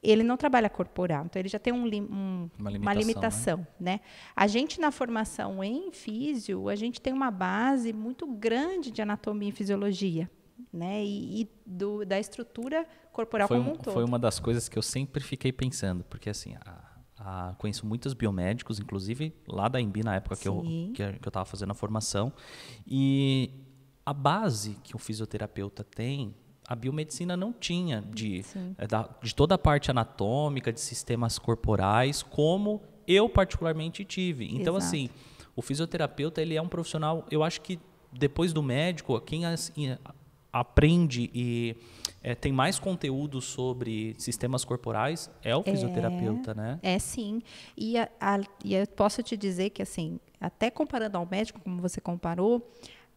Ele não trabalha corporal, então ele já tem um, um, uma limitação. Uma limitação né? né? A gente na formação em físio, a gente tem uma base muito grande de anatomia e fisiologia né? E, e do, da estrutura corporal foi, como um todo. Foi uma das coisas que eu sempre fiquei pensando, porque assim, a, a, conheço muitos biomédicos, inclusive lá da Embi na época que eu que, eu estava fazendo a formação, e a base que o fisioterapeuta tem a biomedicina não tinha de, eh, de toda a parte anatômica, de sistemas corporais, como eu particularmente tive. Então, Exato. assim, o fisioterapeuta ele é um profissional, eu acho que depois do médico, quem aprende e é, tem mais conteúdo sobre sistemas corporais é o é. fisioterapeuta, é, né? É sim. E, a, a, e eu posso te dizer que, assim, até comparando ao médico, como você comparou,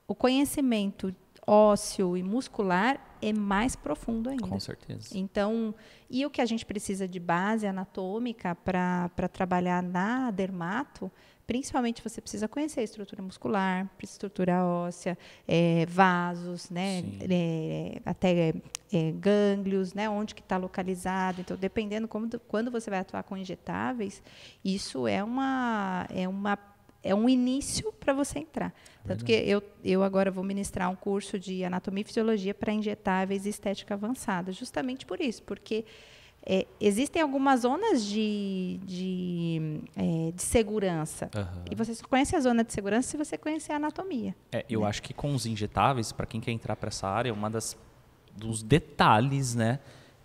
o conhecimento ósseo e muscular é mais profundo ainda. Com certeza. Então, e o que a gente precisa de base anatômica para trabalhar na dermato principalmente você precisa conhecer a estrutura muscular, estrutura óssea, é, vasos, né, é, até é, gânglios, né, onde que está localizado. Então, dependendo como, quando você vai atuar com injetáveis, isso é uma é uma é um início para você entrar. Tanto que eu, eu agora vou ministrar um curso de anatomia e fisiologia para injetáveis e estética avançada, justamente por isso, porque é, existem algumas zonas de, de, é, de segurança. Uhum. E você só conhece a zona de segurança se você conhecer a anatomia. É, eu né? acho que com os injetáveis, para quem quer entrar para essa área, é uma das dos detalhes, né?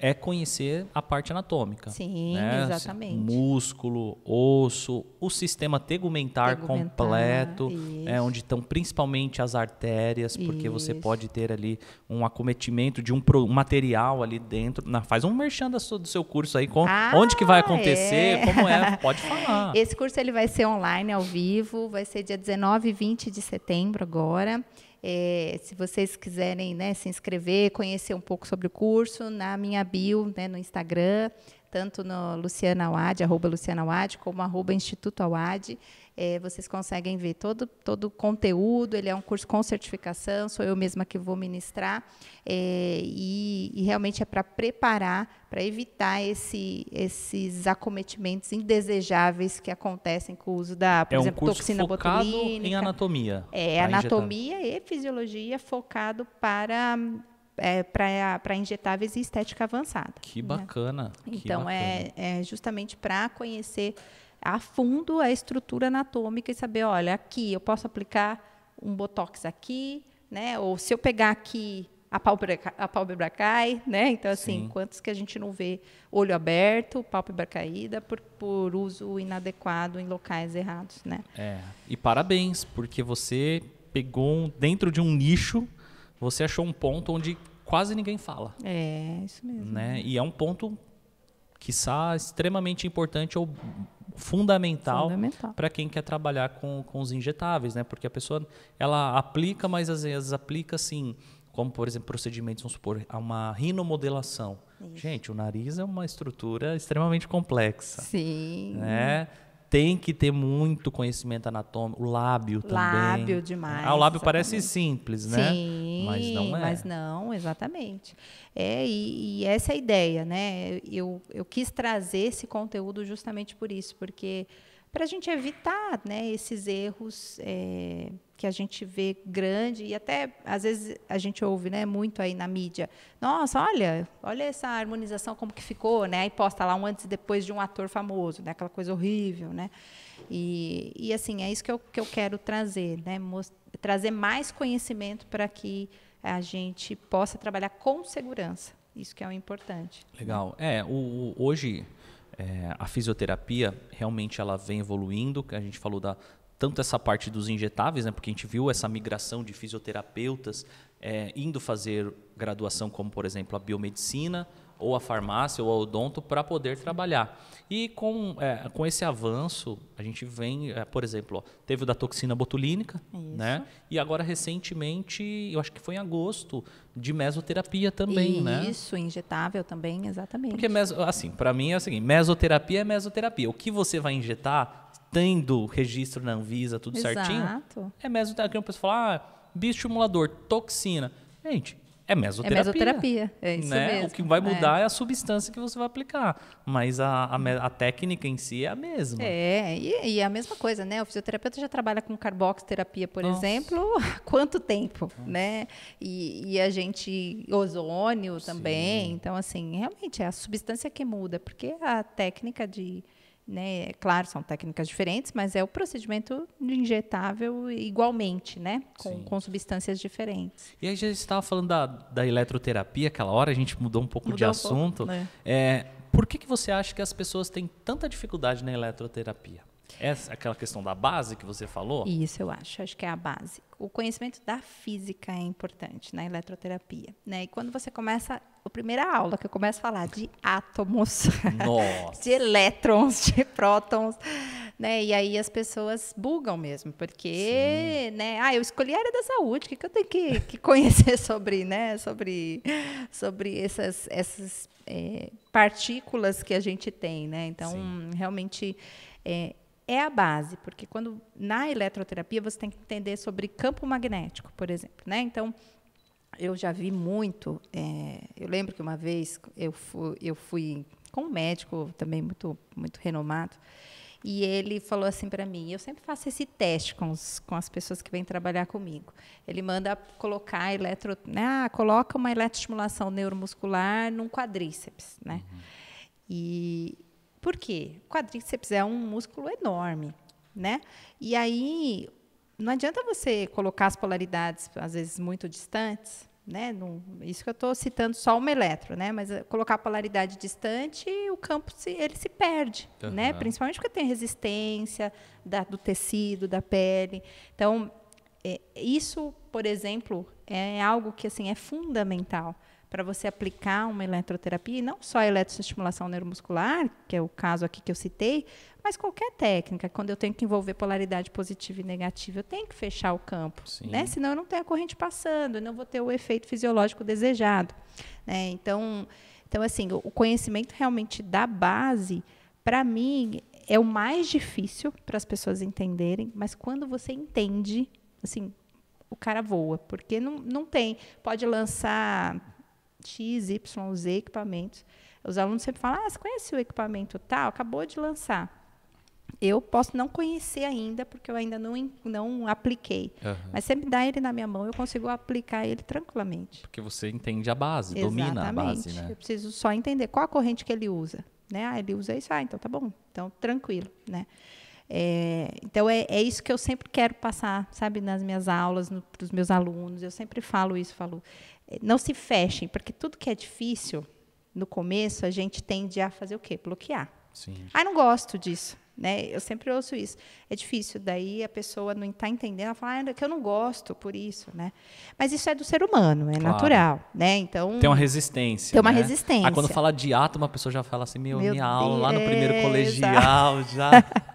é conhecer a parte anatômica. Sim, né? exatamente. Músculo, osso, o sistema tegumentar, tegumentar completo, é, onde estão principalmente as artérias, porque você pode ter ali um acometimento de um, pro, um material ali dentro. Na, faz um merchan do seu, do seu curso aí, com, ah, onde que vai acontecer, é. como é, pode falar. Esse curso ele vai ser online, ao vivo, vai ser dia 19 e 20 de setembro agora. É, se vocês quiserem né, se inscrever, conhecer um pouco sobre o curso, na minha bio, né, no Instagram, tanto no Luciana Awad, arroba Luciana Awad, como arroba Instituto Awad. É, vocês conseguem ver todo, todo o conteúdo, ele é um curso com certificação, sou eu mesma que vou ministrar, é, e, e, realmente é para preparar, para evitar esse, esses acometimentos indesejáveis que acontecem com o uso da, por é exemplo, um curso focado em anatomia. É, anatomia e fisiologia focado para é, para injetáveis e estética avançada. Que né? bacana. Né? Então, que é, bacana. É, é justamente para conhecer a fundo a estrutura anatômica e saber, olha, aqui eu posso aplicar um botox aqui, né? Ou se eu pegar aqui a pálpebra, a pálpebra cai, né? Então, assim, Sim. quantos que a gente não vê olho aberto, pálpebra caída, por, por uso inadequado em locais errados, né? É, e parabéns, porque você pegou um, dentro de um nicho você achou um ponto onde quase ninguém fala. É, isso mesmo. Né? E é um ponto, quiçá, extremamente importante ou fundamental, fundamental. para quem quer trabalhar com, com os injetáveis, né? Porque a pessoa, ela aplica, mas às vezes aplica, assim, como, por exemplo, procedimentos, vamos supor, uma rinomodelação. Isso. Gente, o nariz é uma estrutura extremamente complexa. Sim. Né? tem que ter muito conhecimento anatômico, o lábio, também. Lábio é. demais. Ah, o lábio exatamente. parece simples, né? Sim, mas não é. Mas não, exatamente. É, e, e essa é a ideia, né? Eu, eu quis trazer esse conteúdo justamente por isso, porque para a gente evitar né, esses erros é, que a gente vê grande e até às vezes a gente ouve né, muito aí na mídia. Nossa, olha, olha essa harmonização como que ficou, né? Aí posta lá um antes e depois de um ator famoso, né? Aquela coisa horrível, né? E, e assim, é isso que eu, que eu quero trazer, né? Most trazer mais conhecimento para que a gente possa trabalhar com segurança. Isso que é o importante. Legal. É, o, o hoje é, a fisioterapia realmente ela vem evoluindo. A gente falou da tanto essa parte dos injetáveis, né, porque a gente viu essa migração de fisioterapeutas é, indo fazer graduação, como por exemplo a biomedicina, ou a farmácia ou ao odonto para poder trabalhar. E com, é, com esse avanço, a gente vem, é, por exemplo, ó, teve o da toxina botulínica, Isso. né? E agora recentemente, eu acho que foi em agosto, de mesoterapia também, Isso, né? Isso, injetável também, exatamente. Porque meso, assim, para mim é o seguinte, mesoterapia é mesoterapia. O que você vai injetar tendo registro na Anvisa, tudo Exato. certinho? É mesoterapia, uma pessoa fala, ah, bioestimulador, toxina. Gente, é mesoterapia. É mesoterapia, é isso né? mesmo. O que vai é. mudar é. é. a substância que você vai aplicar, mas a, a, a técnica em si é a mesma. É, e, e, é a mesma coisa, né? O fisioterapeuta já trabalha com carboxterapia, por Nossa. exemplo, há quanto tempo, Nossa. né? E, e, a gente, ozônio também, Sim. então assim, realmente é a substância que muda, porque a técnica de né? É claro, são técnicas diferentes, mas é o procedimento injetável igualmente, né? Com, com substâncias diferentes. E aí já estava falando da, da eletroterapia, aquela hora a gente mudou um pouco mudou de assunto. pouco, né? é, por que, que você acha que as pessoas têm tanta dificuldade na eletroterapia? Essa, aquela questão da base que você falou? Isso, eu acho. Acho que é a base. O conhecimento da física é importante na né? eletroterapia. Né? E quando você começa. A primeira aula que eu começo a falar de átomos, de elétrons, de prótons. Né? E aí as pessoas bugam mesmo, porque, né? Ah, eu escolhi a área da saúde, o que, que eu tenho que, que conhecer sobre, né? Sobre, sobre essas, essas é, partículas que a gente tem, né? Então, Sim. realmente é, é a base, porque quando na eletroterapia você tem que entender sobre campo magnético, por exemplo, né? Então eu já vi muito. É, eu lembro que uma vez eu fui, eu fui com um médico também muito muito renomado e ele falou assim para mim: eu sempre faço esse teste com, os, com as pessoas que vêm trabalhar comigo. Ele manda colocar eletro, né, ah, coloca uma eletroestimulação neuromuscular num quadríceps, né? Uhum. E por quê? O quadríceps é um músculo enorme, né? E aí não adianta você colocar as polaridades às vezes muito distantes, né? Não, isso que eu estou citando só uma eletro, né? Mas eh, colocar a polaridade distante, o campo se, ele se perde, uhum. né? Principalmente porque tem resistência da, do tecido, da pele. Então é, isso, por exemplo, é algo que assim é fundamental para você aplicar uma eletroterapia, e não só a eletroestimulação neuromuscular, que é o caso aqui que eu citei, mas qualquer técnica, quando eu tenho que envolver polaridade positiva e negativa, eu tenho que fechar o campo, né? senão eu não tenho a corrente passando, eu não vou ter o efeito fisiológico desejado. Né? Então, então, assim, o conhecimento realmente da base, para mim, é o mais difícil para as pessoas entenderem, mas quando você entende, assim, o cara voa, porque não, não tem. Pode lançar X, Y, Z equipamentos. Os alunos sempre falam: ah, você conhece o equipamento tal? Acabou de lançar. Eu posso não conhecer ainda, porque eu ainda não, não apliquei. Uhum. Mas sempre dá ele na minha mão, eu consigo aplicar ele tranquilamente. Porque você entende a base, Exatamente. domina a base, né? Eu preciso só entender qual a corrente que ele usa. Né? Ah, ele usa isso, ah, então tá bom. Então, tranquilo, né? É, então, é, é isso que eu sempre quero passar, sabe, nas minhas aulas, para os meus alunos. Eu sempre falo isso, falo. Eh, não se fechem, porque tudo que é difícil, no começo, a gente tende a fazer o quê? Bloquear. Sim. Ah, não gosto disso. Né? Eu sempre ouço isso. É difícil, daí a pessoa não está entendendo, ela fala, ah, é que eu não gosto por isso, né? Mas isso é do ser humano, é claro. natural, né? Então tem uma resistência. Tem uma né? resistência. Ah, quando fala de átomo, a pessoa já fala assim, meu, meu minha Deus, aula lá no primeiro é, colegial já.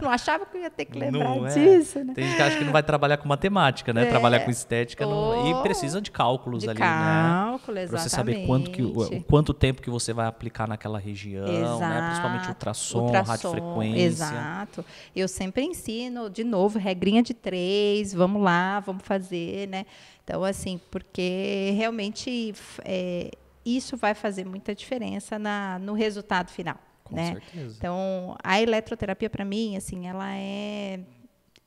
Não achava que eu ia ter que lembrar não é. disso, é. né? Tem gente que acha que não vai trabalhar com matemática, né? É. Trabalhar com estética oh. não... e oh, precisa de cálculos de ali, né? cálculo, né? Exatamente. para você saber quanto, que, o quanto tempo que você vai aplicar naquela região, né? Exato. né? Principalmente ultrassom, ultrassom, radiofrequência. Exato. Eu sempre ensino, de novo, regrinha de três, vamos lá, vamos fazer, né? Então, assim, porque realmente é, isso vai fazer muita diferença na, no resultado final. Com né? certeza. Então, a eletroterapia para mim, assim, ela é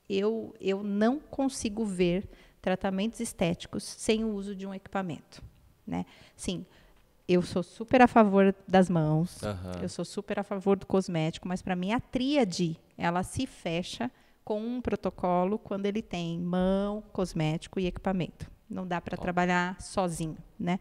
eu eu não consigo ver tratamentos estéticos sem o uso de um equipamento, né? Sim, eu sou super a favor das mãos, eu sou super a favor do cosmético, mas para mim a tríade ela se fecha com um protocolo quando ele tem mão, cosmético e equipamento. Não dá para trabalhar sozinho, né?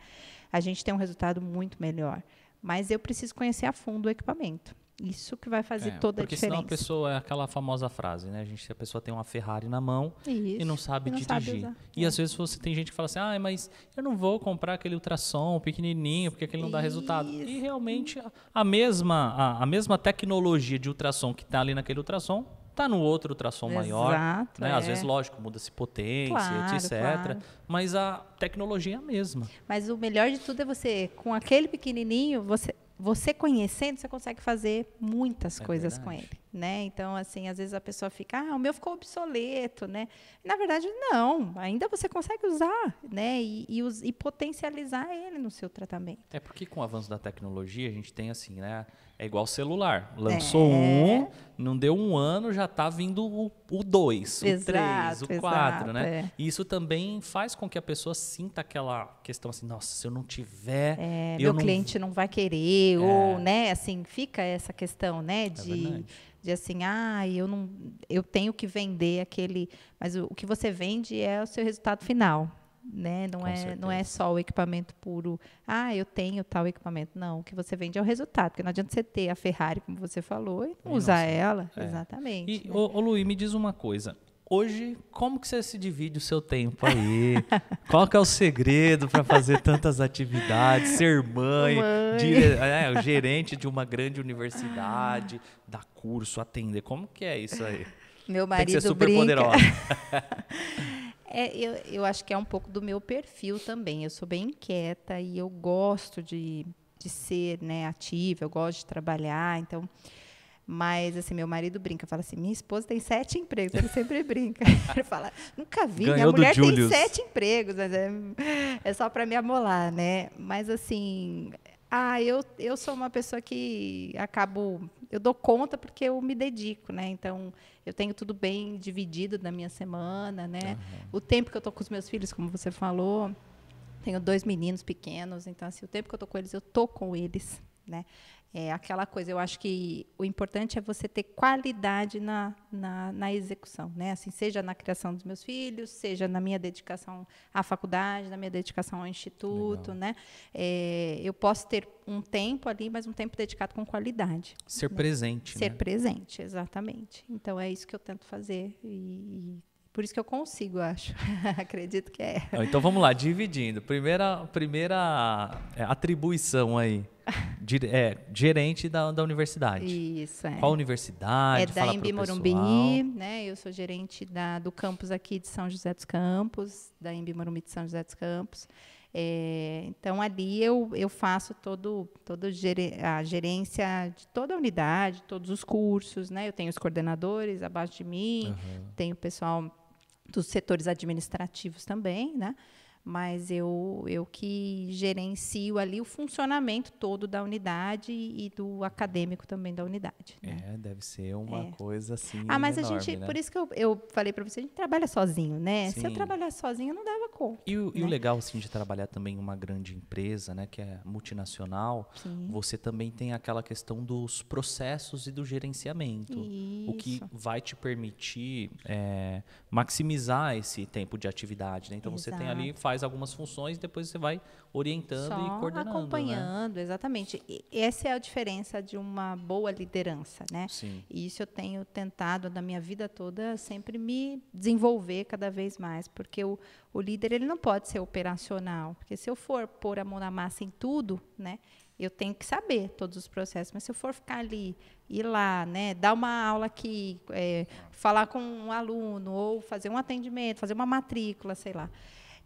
A gente tem um resultado muito melhor. Mas eu preciso conhecer a fundo o equipamento. Isso que vai fazer é, toda a diferença. Porque senão a pessoa é aquela famosa frase, né? A gente, a pessoa tem uma Ferrari na mão Isso, e não sabe e não dirigir. Sabe e às é. vezes você tem gente que fala assim: "Ah, mas eu não vou comprar aquele ultrassom pequenininho, porque aquele não Isso. dá resultado". E realmente a, a mesma a, a mesma tecnologia de ultrassom que está ali naquele ultrassom tá no outro ultrassom Exato, maior. Né? É. Às vezes, lógico, muda-se potência, claro, etc. Claro. Mas a tecnologia é a mesma. Mas o melhor de tudo é você, com aquele pequenininho, você, você conhecendo, você consegue fazer muitas é coisas verdade. com ele. Né? Então, assim, às vezes a pessoa fica, ah, o meu ficou obsoleto, né? Na verdade, não. Ainda você consegue usar, né? E, e, e potencializar ele no seu tratamento. É porque com o avanço da tecnologia, a gente tem, assim, né? É igual celular. Lançou é. um, não deu um ano, já está vindo o, o dois, exato, o três, o exato, quatro, né? É. E isso também faz com que a pessoa sinta aquela questão assim, nossa, se eu não tiver. É, eu meu não... cliente não vai querer, é. ou, né, assim, fica essa questão, né? É de, de assim, ah, eu não. Eu tenho que vender aquele. Mas o, o que você vende é o seu resultado final né? Não é não é só o equipamento puro. Ah, eu tenho tal equipamento. Não, o que você vende é o resultado, porque não adianta você ter a Ferrari, como você falou, e não usar ela, é. exatamente. E né? ô, ô Luiz, me diz uma coisa. Hoje, como que você se divide o seu tempo aí? Qual que é o segredo para fazer tantas atividades? Ser mãe, mãe. Dire... É, gerente de uma grande universidade, dar curso, atender. Como que é isso aí? Meu marido Tem que ser super brinca. poderosa. é, eu, eu acho que é um pouco do meu perfil também. Eu sou bem inquieta e eu gosto de, de ser né, ativa, eu gosto de trabalhar. Então, mas, assim, meu marido brinca, fala assim: minha esposa tem sete empregos. Ele sempre brinca. Ele fala: nunca vi, Ganhou minha mulher tem sete empregos, mas é, é só para me amolar, né? Mas, assim, ah, eu, eu sou uma pessoa que acabo eu dou conta porque eu me dedico, né? Então, eu tenho tudo bem dividido na minha semana, né? Uhum. O tempo que eu estou com os meus filhos, como você falou, tenho dois meninos pequenos, então, assim, o tempo que eu estou com eles, eu estou com eles, né? É aquela coisa, eu acho que o importante é você ter qualidade na, na, na execução, né? Assim, seja na criação dos meus filhos, seja na minha dedicação à faculdade, na minha dedicação ao instituto, Legal. né? É, eu posso ter um tempo ali, mas um tempo dedicado com qualidade. Ser né? presente. Ser né? presente, exatamente. Então é isso que eu tento fazer e, e por isso que eu consigo, eu acho. Acredito que é. Então vamos lá, dividindo. Primeira, primeira é, atribuição aí. Dire, é, gerente da, da universidade. Isso, é. Qual universidade? É da Fala Embi Morumbi, né? Eu sou gerente da, do campus aqui de São José dos Campos, da Embi Morumbi de São José dos Campos. É, então, ali eu, eu faço todo, todo a gerência de toda a unidade, todos os cursos, né? Eu tenho os coordenadores abaixo de mim, uhum. tenho o pessoal dos setores administrativos também, né? mas eu, eu que gerencio ali o funcionamento todo da unidade e do acadêmico também da unidade. Né? É, deve ser uma é. coisa assim. Ah, mas enorme, a gente, né? por isso que eu, eu falei para você, a gente trabalha sozinho, né? Sim. Se eu trabalhar sozinho, não dava conta. E, o, né? e o né? legal, assim, de trabalhar também em uma grande empresa, né, que é multinacional, Sim. você também tem aquela questão dos processos e do gerenciamento. Isso. O que vai te permitir é, maximizar esse tempo de atividade, né? Então Exato. você tem ali, faz faz algumas funções e depois você vai orientando Só e coordenando. Né? Acompanhando, né? exatamente. E essa é a diferença de uma boa liderança, né? Sim. E isso eu tenho tentado na minha vida toda sempre me desenvolver cada vez mais, porque o, o líder ele não pode ser operacional, porque se eu for pôr a mão na massa em tudo, né? eu tenho que saber todos os processos, mas se eu for ficar ali, ir lá, né, dar uma aula aqui, é, falar com um aluno, ou fazer um atendimento, fazer uma matrícula, sei lá,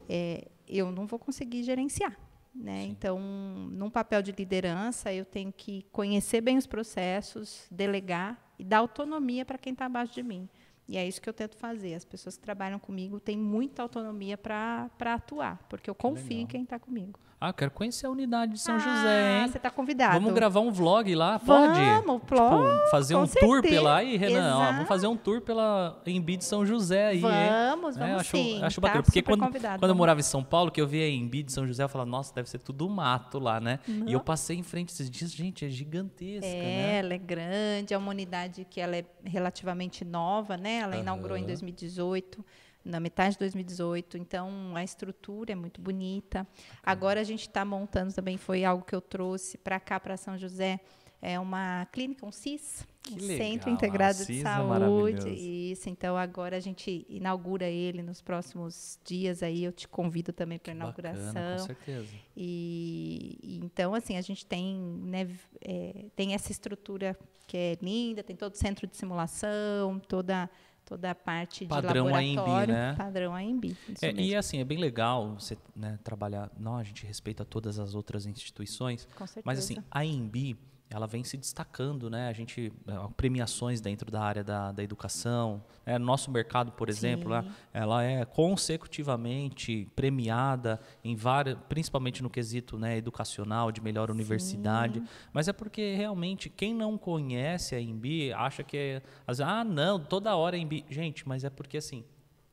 é, eu não vou conseguir gerenciar. Né? Então, num papel de liderança, eu tenho que conhecer bem os processos, delegar e dar autonomia para quem está abaixo de mim. E é isso que eu tento fazer. As pessoas que trabalham comigo têm muita autonomia para atuar, porque eu confio Legal. em quem está comigo. Ah, quero conhecer a unidade de São ah, José, hein? Você está convidado. Vamos gravar um vlog lá? Pode? Vamos, pode. Tipo, fazer um certeza. tour pela. Aí, Renan, ó, vamos fazer um tour pela Embi de São José aí. Vamos, hein? vamos. É, acho, sim, acho bacana. Tá porque quando, quando eu morava em São Paulo, que eu via Embi de São José, eu falava, nossa, deve ser tudo mato lá, né? Não. E eu uhum. passei em frente esses dias, gente, é gigantesca. É, né? ela é grande, é uma unidade que ela é relativamente nova, né? Ela uhum. inaugurou em 2018 na metade de 2018. Então, a estrutura é muito bonita. Agora a gente está montando também, foi algo que eu trouxe para cá, para São José, é uma clínica, um CIS, que um legal. Centro Integrado ah, de é Saúde. Isso, então agora a gente inaugura ele nos próximos dias aí, eu te convido também para inauguração. Bacana, com certeza. E, então assim, a gente tem, né, é, tem essa estrutura que é linda, tem todo o centro de simulação, toda toda a parte padrão de laboratório, AMB, né? padrão AMB. É, e assim, é bem legal você né, trabalhar. Não, a gente respeita todas as outras instituições, Com certeza. mas assim, a AMB ela vem se destacando, né? A gente eh, premiações dentro da área da, da educação, né? nosso mercado, por exemplo, né? ela é consecutivamente premiada em várias, principalmente no quesito né, educacional de melhor universidade. Sim. Mas é porque realmente quem não conhece a Embi acha que é, ah não, toda hora é Embi, gente, mas é porque assim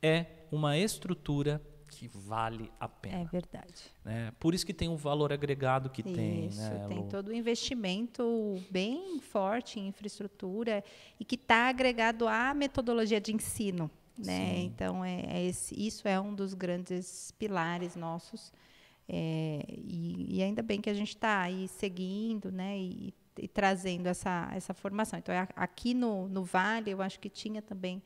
é uma estrutura que vale a pena. É verdade. Né? Por isso que tem o valor agregado que isso, tem. Né, tem Lu? todo o investimento bem forte em infraestrutura e que está agregado à metodologia de ensino. Né? Então, é, é esse, isso é um dos grandes pilares nossos. É, e, e, ainda bem que a gente está aí seguindo né, e, e, trazendo essa, essa formação. Então, é aqui no, no Vale, eu acho que tinha também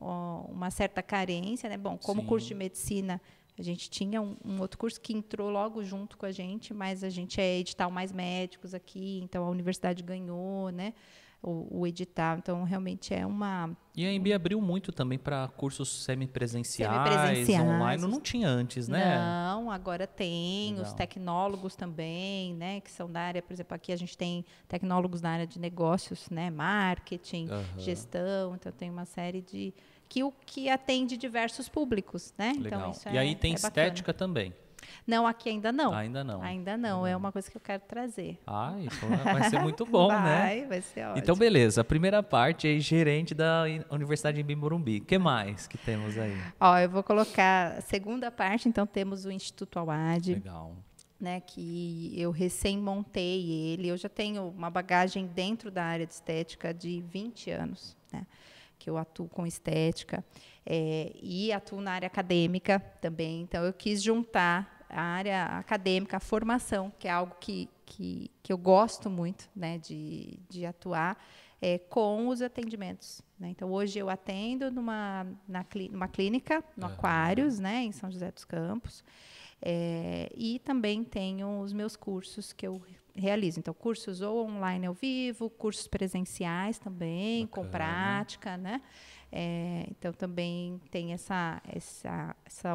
uma certa carência, né? Bom, como Sim. curso de medicina, a gente tinha um, um, outro curso que entrou logo junto com a gente, mas a gente é edital mais médicos aqui, então a universidade ganhou, né? O, o edital, então realmente é uma. E a emb abriu muito também para cursos semipresenciais, semipresenciais, online, não tinha antes, né? Não, agora tem Legal. os tecnólogos também, né? Que são da área, por exemplo, aqui a gente tem tecnólogos na área de negócios, né? Marketing, uhum. gestão, então tem uma série de que o que atende diversos públicos, né? Então, Legal. Então, isso e é, aí tem é estética também. Não, aqui ainda não. Ainda não. Ainda não. Uhum. É uma coisa que eu quero trazer. Ah, isso vai ser muito bom, vai, né? Vai, vai ser então, ótimo. Então, beleza. A primeira parte é gerente da Universidade de Morumbi. O que mais que temos aí? Ó, eu vou colocar a segunda parte. Então, temos o Instituto Awad. Legal. Né, que eu recém montei ele. Eu já tenho uma bagagem dentro da área de estética de 20 anos. Né? que eu atuo com estética, é, e atuo na área acadêmica também. Então, eu quis juntar a área acadêmica, a formação, que é algo que, que, que eu gosto muito né, de, de atuar, é, com os atendimentos. Né? Então, hoje eu atendo numa, na cli numa clínica, no uhum. Aquários, né, em São José dos Campos, é, e também tenho os meus cursos que eu realizo. Então, cursos ou online ao vivo, cursos presenciais também, Bacana. com prática, né? É, então, também tem essa, essa, essa,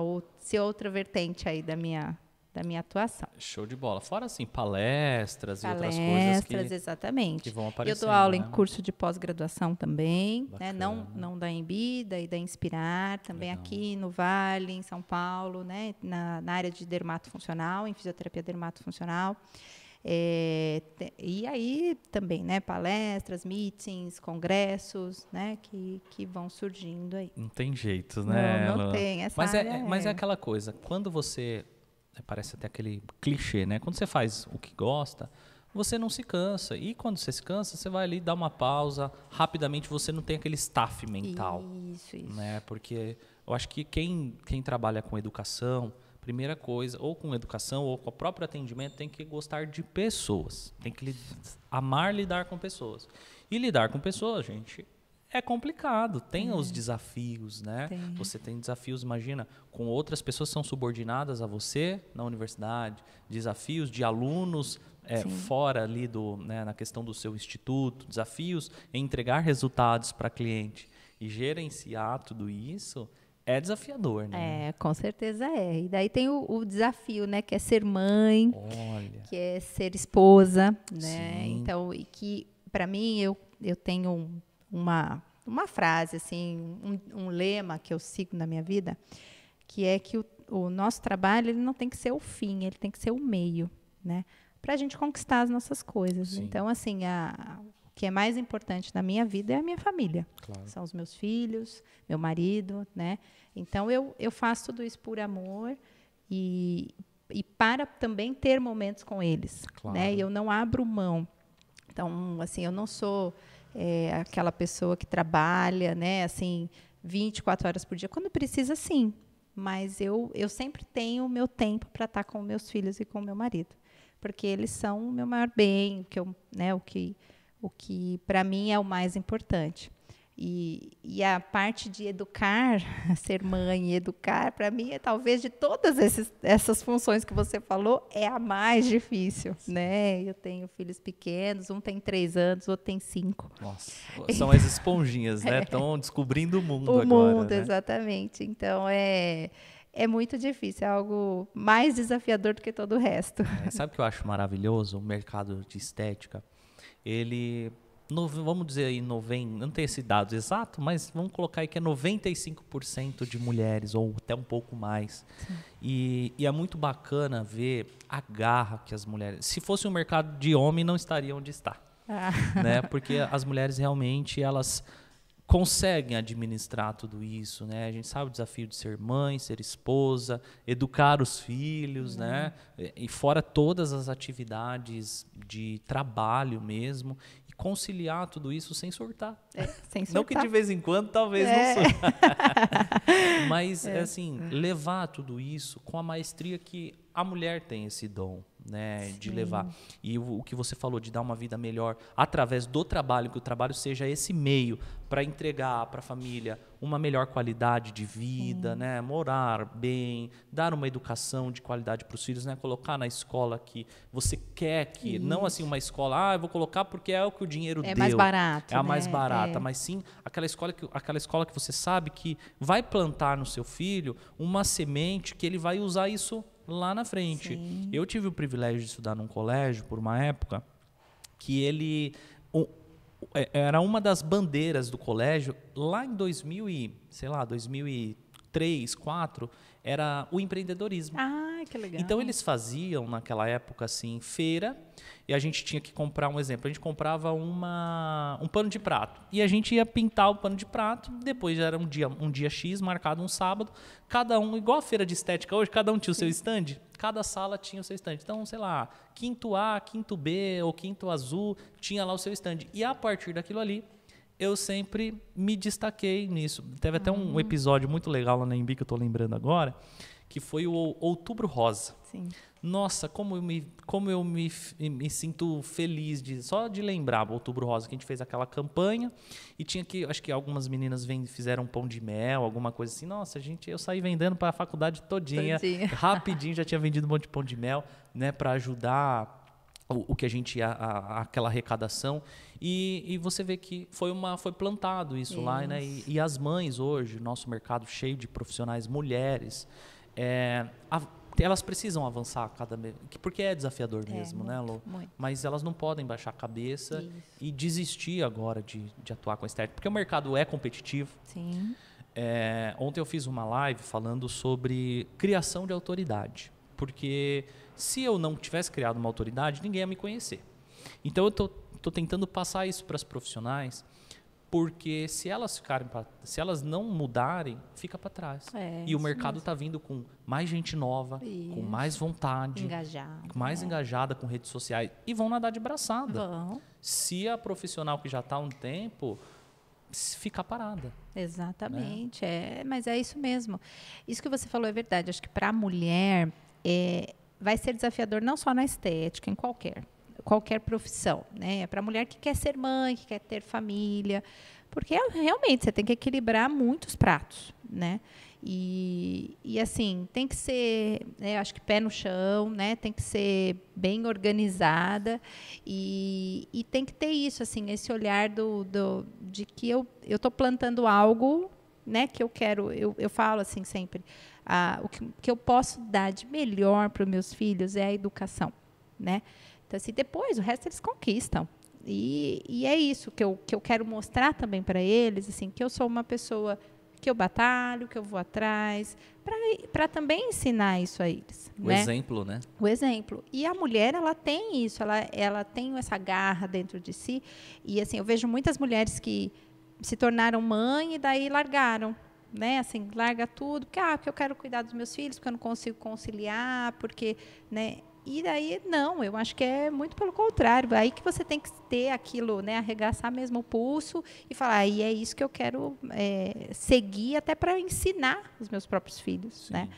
essa outra vertente aí da minha da minha atuação. Show de bola. Fora assim, palestras, palestras e outras coisas que, exatamente. que vão aparecer. Eu dou aula né? em curso de pós-graduação também, né? não, não da Embida e da Inspirar, também Legal. aqui no Vale, em São Paulo, né? na, na área de dermatofuncional, em fisioterapia dermatofuncional. funcional. É, e aí também, né, palestras, meetings, congressos, né, que, que vão surgindo aí. Não tem jeito, né? Não, não tem. Essa mas, é, é, mas é, é aquela coisa, quando você, né, parece até aquele clichê, né? Quando você faz o que gosta, você não se cansa. E quando você se cansa, você vai ali dar uma pausa, rapidamente você não tem aquele staff mental. Isso, isso. Né? Porque eu acho que quem, quem trabalha com educação, primeira coisa, ou com educação, ou com o próprio atendimento, tem que gostar de pessoas. Tem que amar lidar com pessoas. E lidar com pessoas, gente, é complicado. Tem é. os desafios, né? Tem. Você tem desafios, imagina, com outras pessoas que são subordinadas a você na universidade, desafios de alunos é, fora ali do, né, na questão do seu instituto, desafios em entregar resultados para cliente e gerenciar tudo isso é desafiador, né? É, com certeza é. E daí tem o, o desafio, né? Que é ser mãe, Olha. que é ser esposa, né? Sim. Então, e que para mim eu, eu tenho uma, uma frase, assim, um, um, lema que eu sigo na minha vida, que é que o, o nosso trabalho ele não tem que ser o fim, ele tem que ser o meio, né? Para a gente conquistar as nossas coisas. Sim. Então, assim, a, que é mais importante na minha vida é a minha família. Claro. São os meus filhos, meu marido, né? Então eu, eu faço tudo isso por amor e, e para também ter momentos com eles, né? claro. né? E eu não abro mão. Então, assim, eu não sou é, aquela pessoa que trabalha, né, assim, 24 horas por dia. Quando precisa, sim. Mas eu, eu sempre tenho o meu tempo para estar tá com meus filhos e com meu marido. Porque eles são o meu maior bem, que eu, né, o que o que para mim é o mais importante. E, e, a parte de educar, ser mãe e educar, para mim, é talvez de todas esses, essas funções que você falou, é a mais difícil, né? Eu tenho filhos pequenos, um tem três anos, outro tem cinco. Nossa, são as esponjinhas, né? Estão é. descobrindo o mundo o agora. O mundo, né? exatamente. Então, é é muito difícil, é algo mais desafiador do que todo o resto. É, sabe o que eu acho maravilhoso? O mercado de estética ele, no, vamos dizer aí, 90, não tem esse dado exato, mas vamos colocar aí que é 95% de mulheres, ou até um pouco mais. E, e, é muito bacana ver a garra que as mulheres. Se fosse um mercado de homem, não estaria onde está. Ah. Né? Porque as mulheres realmente, elas conseguem administrar tudo isso, né? A gente sabe o desafio de ser mãe, ser esposa, educar os filhos, uhum. né? E fora todas as atividades de trabalho mesmo e conciliar tudo isso sem surtar. É, sem surtar. Não que de vez em quando talvez é. não surta. Mas é. assim, levar tudo isso com a maestria que a mulher tem esse dom né, de levar. E o, o, que você falou de dar uma vida melhor através do trabalho, que o trabalho seja esse meio para entregar para a família uma melhor qualidade de vida, Sim. né, morar bem, dar uma educação de qualidade para os filhos, né, colocar na escola que você quer que, Isso. não assim uma escola, ah, eu vou colocar porque é o que o dinheiro é deu. É mais barato. É a né? mais barata, é. mas sim aquela escola, que, aquela escola que você sabe que vai plantar no seu filho uma semente que ele vai usar isso lá na frente. Sim. Eu tive o privilégio de estudar num colégio por uma época que ele é, era uma das bandeiras do colégio lá em 2000 e, sei lá, 2003, 2004, era o empreendedorismo. Ah que legal. Então eles faziam naquela época assim feira e a gente tinha que comprar um exemplo. A gente comprava uma um pano de prato e a gente ia pintar o pano de prato. Depois já era um dia um dia X marcado um sábado. Cada um igual a feira de estética hoje. Cada um tinha o seu stand. Cada sala tinha o seu stand. Então sei lá quinto A, quinto B ou quinto azul tinha lá o seu stand. E a partir daquilo ali eu sempre me destaquei nisso. Teve até um hum. episódio muito legal lá na Embi que eu estou lembrando agora, que foi o Outubro Rosa. Sim. Nossa, como eu me, como eu me, me sinto feliz de, só de lembrar o Outubro Rosa, que a gente fez aquela campanha e tinha que, acho que algumas meninas vem, fizeram pão de mel, alguma coisa assim. Nossa, gente, eu saí vendendo para a faculdade todinha, todinha. rapidinho já tinha vendido um monte de pão de mel, né, para ajudar o, que a gente a, aquela arrecadação e, e, você vê que foi uma foi plantado isso, isso. lá né e, e, as mães hoje nosso mercado cheio de profissionais mulheres é, a, elas precisam avançar cada vez, porque é desafiador é, mesmo, né, muito, né, Lô? Mas elas não podem baixar a cabeça Isso. e desistir agora de, de atuar com estética, porque o mercado é competitivo. Sim. É, ontem eu fiz uma live falando sobre criação de autoridade, porque se eu não tivesse criado uma autoridade, ninguém ia me conhecer. Então eu estou tentando passar isso para as profissionais porque se elas ficarem pra, se elas não mudarem fica para trás é, e o mercado está vindo com mais gente nova isso. com mais vontade Engajado, mais é. engajada com redes sociais e vão nadar de braçada vão. se a profissional que já está há um tempo ficar parada exatamente né? é mas é isso mesmo isso que você falou é verdade acho que para a mulher é, vai ser desafiador não só na estética em qualquer qualquer profissão, né? É para a mulher que quer ser mãe, que quer ter família, porque é, realmente você tem que equilibrar muitos pratos, né? E, e assim tem que ser, né, acho que pé no chão, né? Tem que ser bem organizada e, e tem que ter isso, assim, esse olhar do, do de que eu eu estou plantando algo, né? Que eu quero, eu, eu falo assim sempre, ah, o que, que eu posso dar de melhor para os meus filhos é a educação, né? Então, assim, depois, o resto eles conquistam. E, e é isso que eu, que eu quero mostrar também para eles, assim, que eu sou uma pessoa que eu batalho, que eu vou atrás, para também ensinar isso a eles. O né? exemplo, né? O exemplo. E a mulher, ela tem isso, ela, ela tem essa garra dentro de si. E assim, eu vejo muitas mulheres que se tornaram mãe e daí largaram. Né, assim, larga tudo, porque, ah, porque eu quero cuidar dos meus filhos, porque eu não consigo conciliar, porque né, e daí, não, eu acho que é muito pelo contrário. Aí que você tem que ter aquilo, né, arregaçar mesmo o pulso e falar, ah, e é isso que eu quero é, seguir até para ensinar os meus próprios filhos. Né?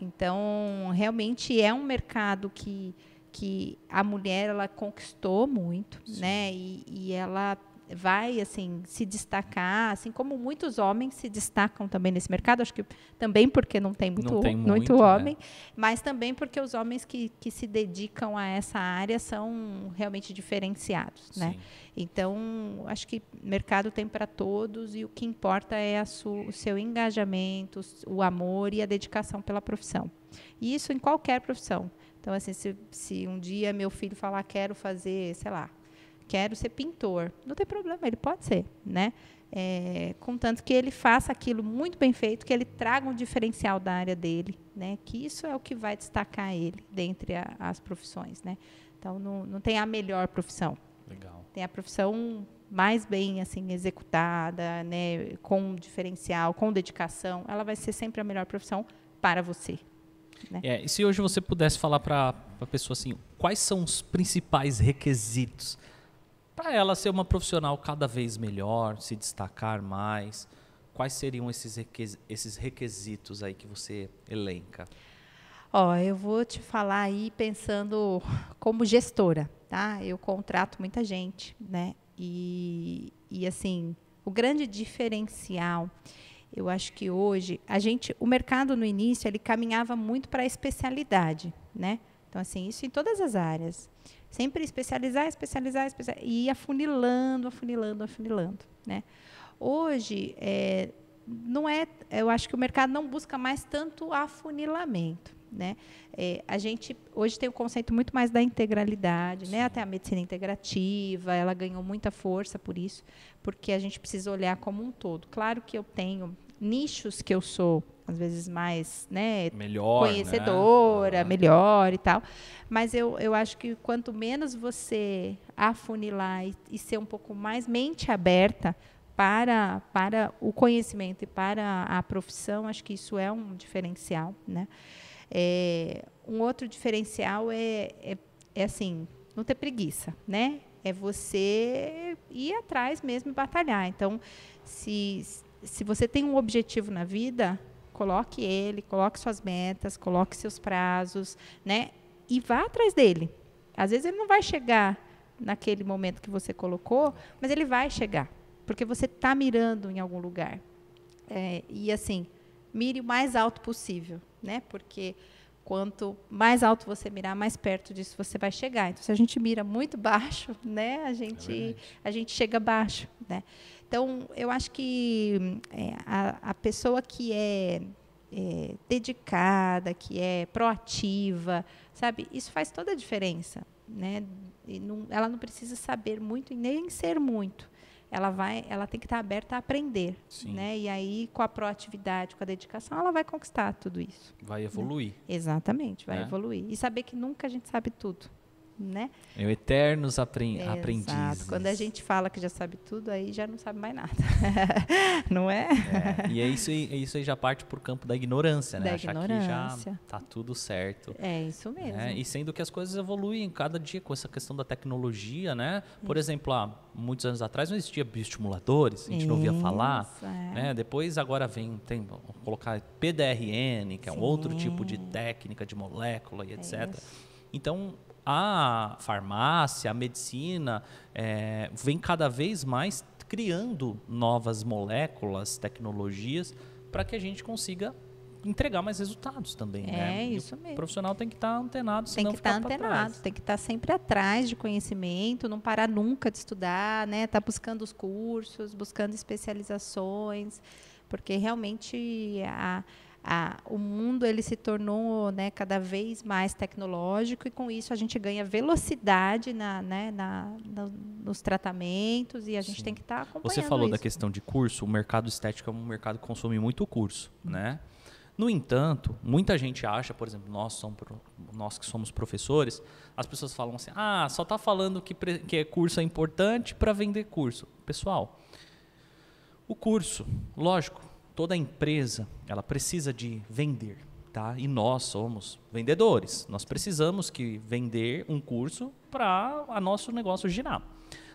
Então, realmente é um mercado que, que a mulher ela conquistou muito, né? E, e ela vai assim se destacar, assim como muitos homens se destacam também nesse mercado, acho que também porque não tem muito, não tem muito, muito né? homem, né? mas também porque os homens que, que se dedicam a essa área são realmente diferenciados, né? Então, acho que mercado tem para todos e o que importa é o seu engajamento, o amor e a dedicação pela profissão. E isso em qualquer profissão. Então, assim, se, se um dia meu filho falar quero fazer, sei lá, quero ser pintor. Não tem problema, ele pode ser, né? É, contanto que ele faça aquilo muito bem feito, que ele traga um diferencial da área dele, né? Que isso é o que vai destacar ele dentre a, as profissões, né? Então não, não tem a melhor profissão. Legal. Tem a profissão mais bem assim executada, né? Com diferencial, com dedicação, ela vai ser sempre a melhor profissão para você. Né? É, e se hoje você pudesse falar para a pessoa assim, quais são os principais requisitos para ela ser uma profissional cada vez melhor, se destacar mais? Quais seriam esses, requis esses requisitos aí que você elenca? Ó, eu vou te falar aí pensando como gestora, tá? Eu contrato muita gente, né? E, e assim, o grande diferencial, eu acho que hoje a gente, o mercado no início ele caminhava muito para a especialidade, né? Então, assim, isso em todas as áreas. Sempre especializar, especializar, especializar. E ir afunilando, afunilando, afunilando. Né? Hoje, é, não é, eu acho que o mercado não busca mais tanto afunilamento. Né? É, a gente hoje tem o um conceito muito mais da integralidade, né? até a medicina integrativa, ela ganhou muita força por isso, porque a gente precisa olhar como um todo. Claro que eu tenho nichos que eu sou às vezes mais né, melhor, né? conhecedora, né? melhor e tal. Mas eu, eu acho que quanto menos você afunilar e, e ser um pouco mais mente aberta para, para o conhecimento e para a profissão, acho que isso é um diferencial. Né? É, um outro diferencial é, é, é assim, não ter preguiça, né? É você ir atrás mesmo e batalhar. Então, se, se você tem um objetivo na vida, coloque ele, coloque suas metas, coloque seus prazos, né? E vá atrás dele. Às vezes ele não vai chegar naquele momento que você colocou, mas ele vai chegar, porque você está mirando em algum lugar. É, e assim, mire o mais alto possível, né? Porque quanto mais alto você mirar, mais perto disso você vai chegar. Então, se a gente mira muito baixo, né? A gente, é a gente chega baixo, né? Então, eu acho que é, a, a, pessoa que é, é, dedicada, que é proativa, sabe, isso faz toda a diferença. Né? Não, ela não precisa saber muito e nem ser muito. Ela, vai, ela tem que estar aberta a aprender. Né? E aí, com a proatividade, com a dedicação, ela vai conquistar tudo isso. Vai evoluir. Né? Exatamente, vai é. evoluir. E saber que nunca a gente sabe tudo né? É o eternos apren aprendizes. Exato. Quando a gente fala que já sabe tudo, aí já não sabe mais nada, não é? é? E é isso, aí, é isso aí já parte por campo da ignorância, né? Da Achar ignorância. que já tá tudo certo. É isso né? mesmo. Né? E sendo que as coisas evoluem cada dia com essa questão da tecnologia, né? Por isso. exemplo, há muitos anos atrás não existia bioestimuladores, a gente isso, não ouvia falar, é. né? Depois agora vem tem colocar PDRN, que é Sim. um outro tipo de técnica de molécula e é etc. Isso. Então a farmácia, a medicina é, vem cada vez mais criando novas moléculas, tecnologias, para que a gente consiga entregar mais resultados também. É, né? isso mesmo. O profissional tem que estar tá antenado, Tem que estar tá antenado, tem que estar tá sempre atrás de conhecimento, não parar nunca de estudar, né? Tá buscando os cursos, buscando especializações, porque realmente a a, o mundo ele se tornou né, cada vez mais tecnológico e com isso a gente ganha velocidade na, né, na, na nos tratamentos e a gente Sim. tem que estar tá acompanhando Você falou isso. da questão de curso, o mercado estético é um mercado que consome muito curso, hum. né? No entanto, muita gente acha, por exemplo, nós, somos, nós que somos professores, as pessoas falam assim, ah, só está falando que, que é curso é importante para vender curso. Pessoal, o curso, lógico, toda empresa ela precisa de vender, tá? E nós somos vendedores. Nós precisamos que vender um curso para o nosso negócio girar.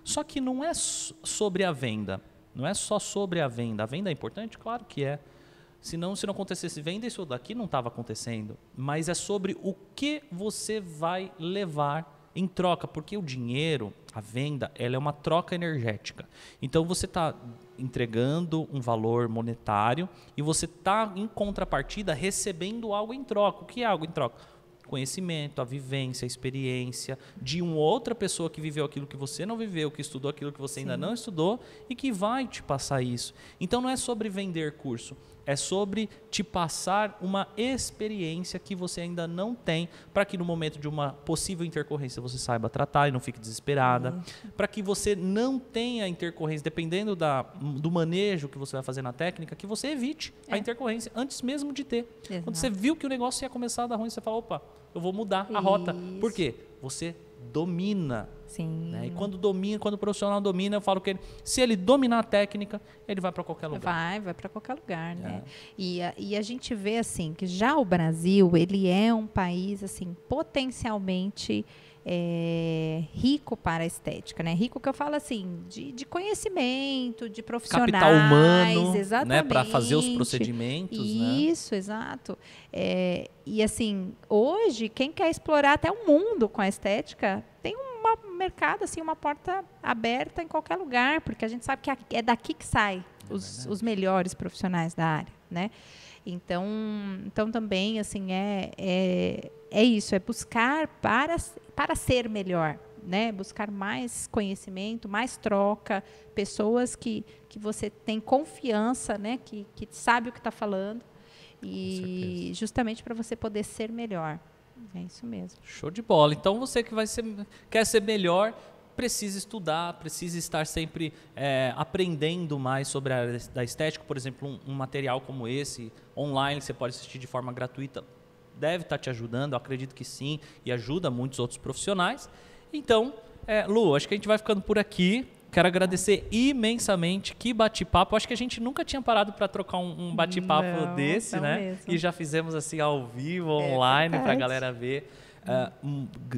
Só que não é sobre a venda, não é só sobre a venda. A venda é importante, claro que é. Senão, se não acontecesse venda, isso daqui não estava acontecendo. Mas é sobre o que você vai levar em troca, porque o dinheiro, a venda, ela é uma troca energética. Então você está entregando um valor monetário e você está em contrapartida recebendo algo em troca. O que é algo em troca? Conhecimento, a vivência, a experiência de uma outra pessoa que viveu aquilo que você não viveu, que estudou aquilo que você Sim. ainda não estudou e que vai te passar isso. Então não é sobre vender curso, é sobre te passar uma experiência que você ainda não tem, para que no momento de uma possível intercorrência você saiba tratar e não fique desesperada, uhum. para que você não tenha intercorrência, dependendo da, do manejo que você vai fazer na técnica, que você evite é. a intercorrência antes mesmo de ter. Exato. Quando você viu que o negócio ia começar a dar ruim, você fala: opa, eu vou mudar Isso. a rota. Por quê? Você domina. Sim. Né? E quando domina, quando o profissional domina, eu falo que ele, se ele dominar a técnica, ele vai para qualquer lugar. Vai, vai para qualquer lugar, né? É. E, a, e a gente vê assim que já o Brasil ele é um país assim potencialmente é, rico para a estética, né? Rico que eu falo assim, de, de conhecimento, de profissionais. Capital humano, né, exatamente. né? Para fazer os procedimentos, né? Isso, né? exato. É, e assim, hoje, quem quer explorar até o mundo com a estética, tem um mercado, assim, uma porta aberta em qualquer lugar, porque a gente sabe que é daqui que sai é os, é os melhores profissionais da área, né? Então, então também, assim, é, é é isso, é buscar para, para ser melhor, né? Buscar mais conhecimento, mais troca, pessoas que, que você tem confiança, né? Que, que sabe o que está falando e justamente para você poder ser melhor. É isso mesmo. Show de bola. Então você que vai ser, quer ser melhor, precisa estudar, precisa estar sempre é, aprendendo mais sobre a da estética. Por exemplo, um, um material como esse, online, você pode assistir de forma gratuita deve estar tá te ajudando, eu acredito que sim, e ajuda muitos outros profissionais. Então, é, Lu, acho que a gente vai ficando por aqui. Quero agradecer imensamente. Que bate-papo. Acho que a gente nunca tinha parado para trocar um, um bate-papo desse, né? Mesmo. E já fizemos assim ao vivo, é online, é para a galera ver. Ah,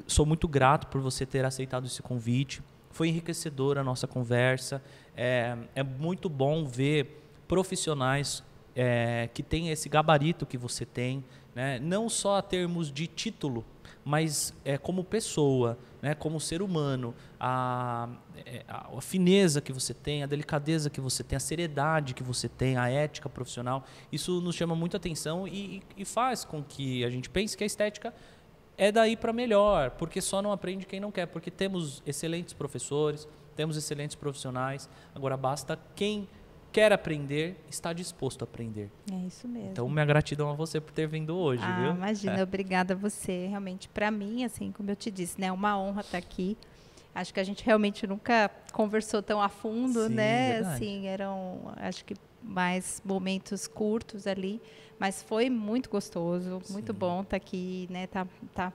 sou muito grato por você ter aceitado esse convite. Foi enriquecedora a nossa conversa. É, é muito bom ver profissionais é, que têm esse gabarito que você tem, né? não só a termos de título, mas é, como pessoa, né? como ser humano, é, a, a, fineza que você tem, a delicadeza que você tem, a seriedade que você tem, a ética profissional, isso nos chama muito atenção e, e faz com que a gente pense que a estética é daí para melhor, porque só não aprende quem não quer, porque temos excelentes professores, temos excelentes profissionais, agora basta quem quer aprender, está disposto a aprender. É isso mesmo. Então, minha gratidão a você por ter vindo hoje, ah, viu? Imagina, é. obrigada a você. Realmente, para mim, assim, como eu te disse, né, é uma honra estar aqui. Acho que a gente realmente nunca conversou tão a fundo, Sim, né? Verdade. Assim, eram, acho que mais momentos curtos ali, mas foi muito gostoso, Sim. muito bom estar aqui, né? Tá, tá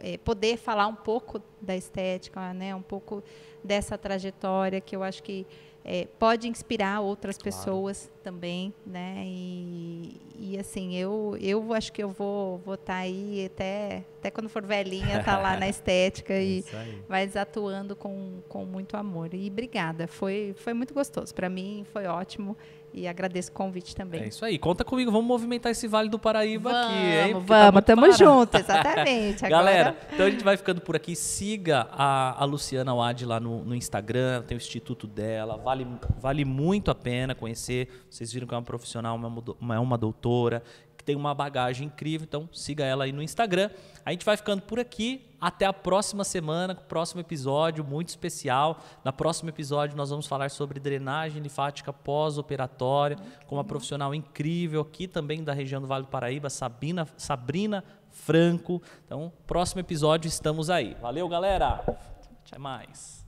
é, poder falar um pouco da estética, né? Um pouco dessa trajetória que eu acho que é, pode inspirar outras claro. pessoas também, né? E, e, assim, eu, eu acho que eu vou estar vou tá aí até, até quando for velhinha, tá lá na estética e vai atuando com, com muito amor. E obrigada, foi, foi muito gostoso. Para mim foi ótimo. E agradeço o convite também. É isso aí. Conta comigo, vamos movimentar esse Vale do Paraíba vamos, aqui, hein? Porque tá vamos, tá tamo junto, exatamente. Agora... Galera, então a gente vai ficando por aqui. Siga a, a Luciana Wad lá no, no, Instagram, tem o instituto dela. Vale, vale muito a pena conhecer. Vocês viram que é uma profissional, uma, é uma doutora que tem uma bagagem incrível. Então siga ela aí no Instagram. A gente vai ficando por aqui. Até a próxima semana, próximo episódio muito especial. Na próximo episódio nós vamos falar sobre drenagem linfática pós-operatória com uma profissional incrível aqui também da região do Vale do Paraíba, Sabina, Sabrina Franco. Então, próximo episódio estamos aí. Valeu, galera. Até mais.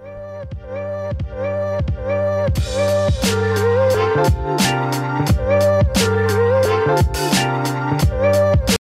Thank you. Thank you.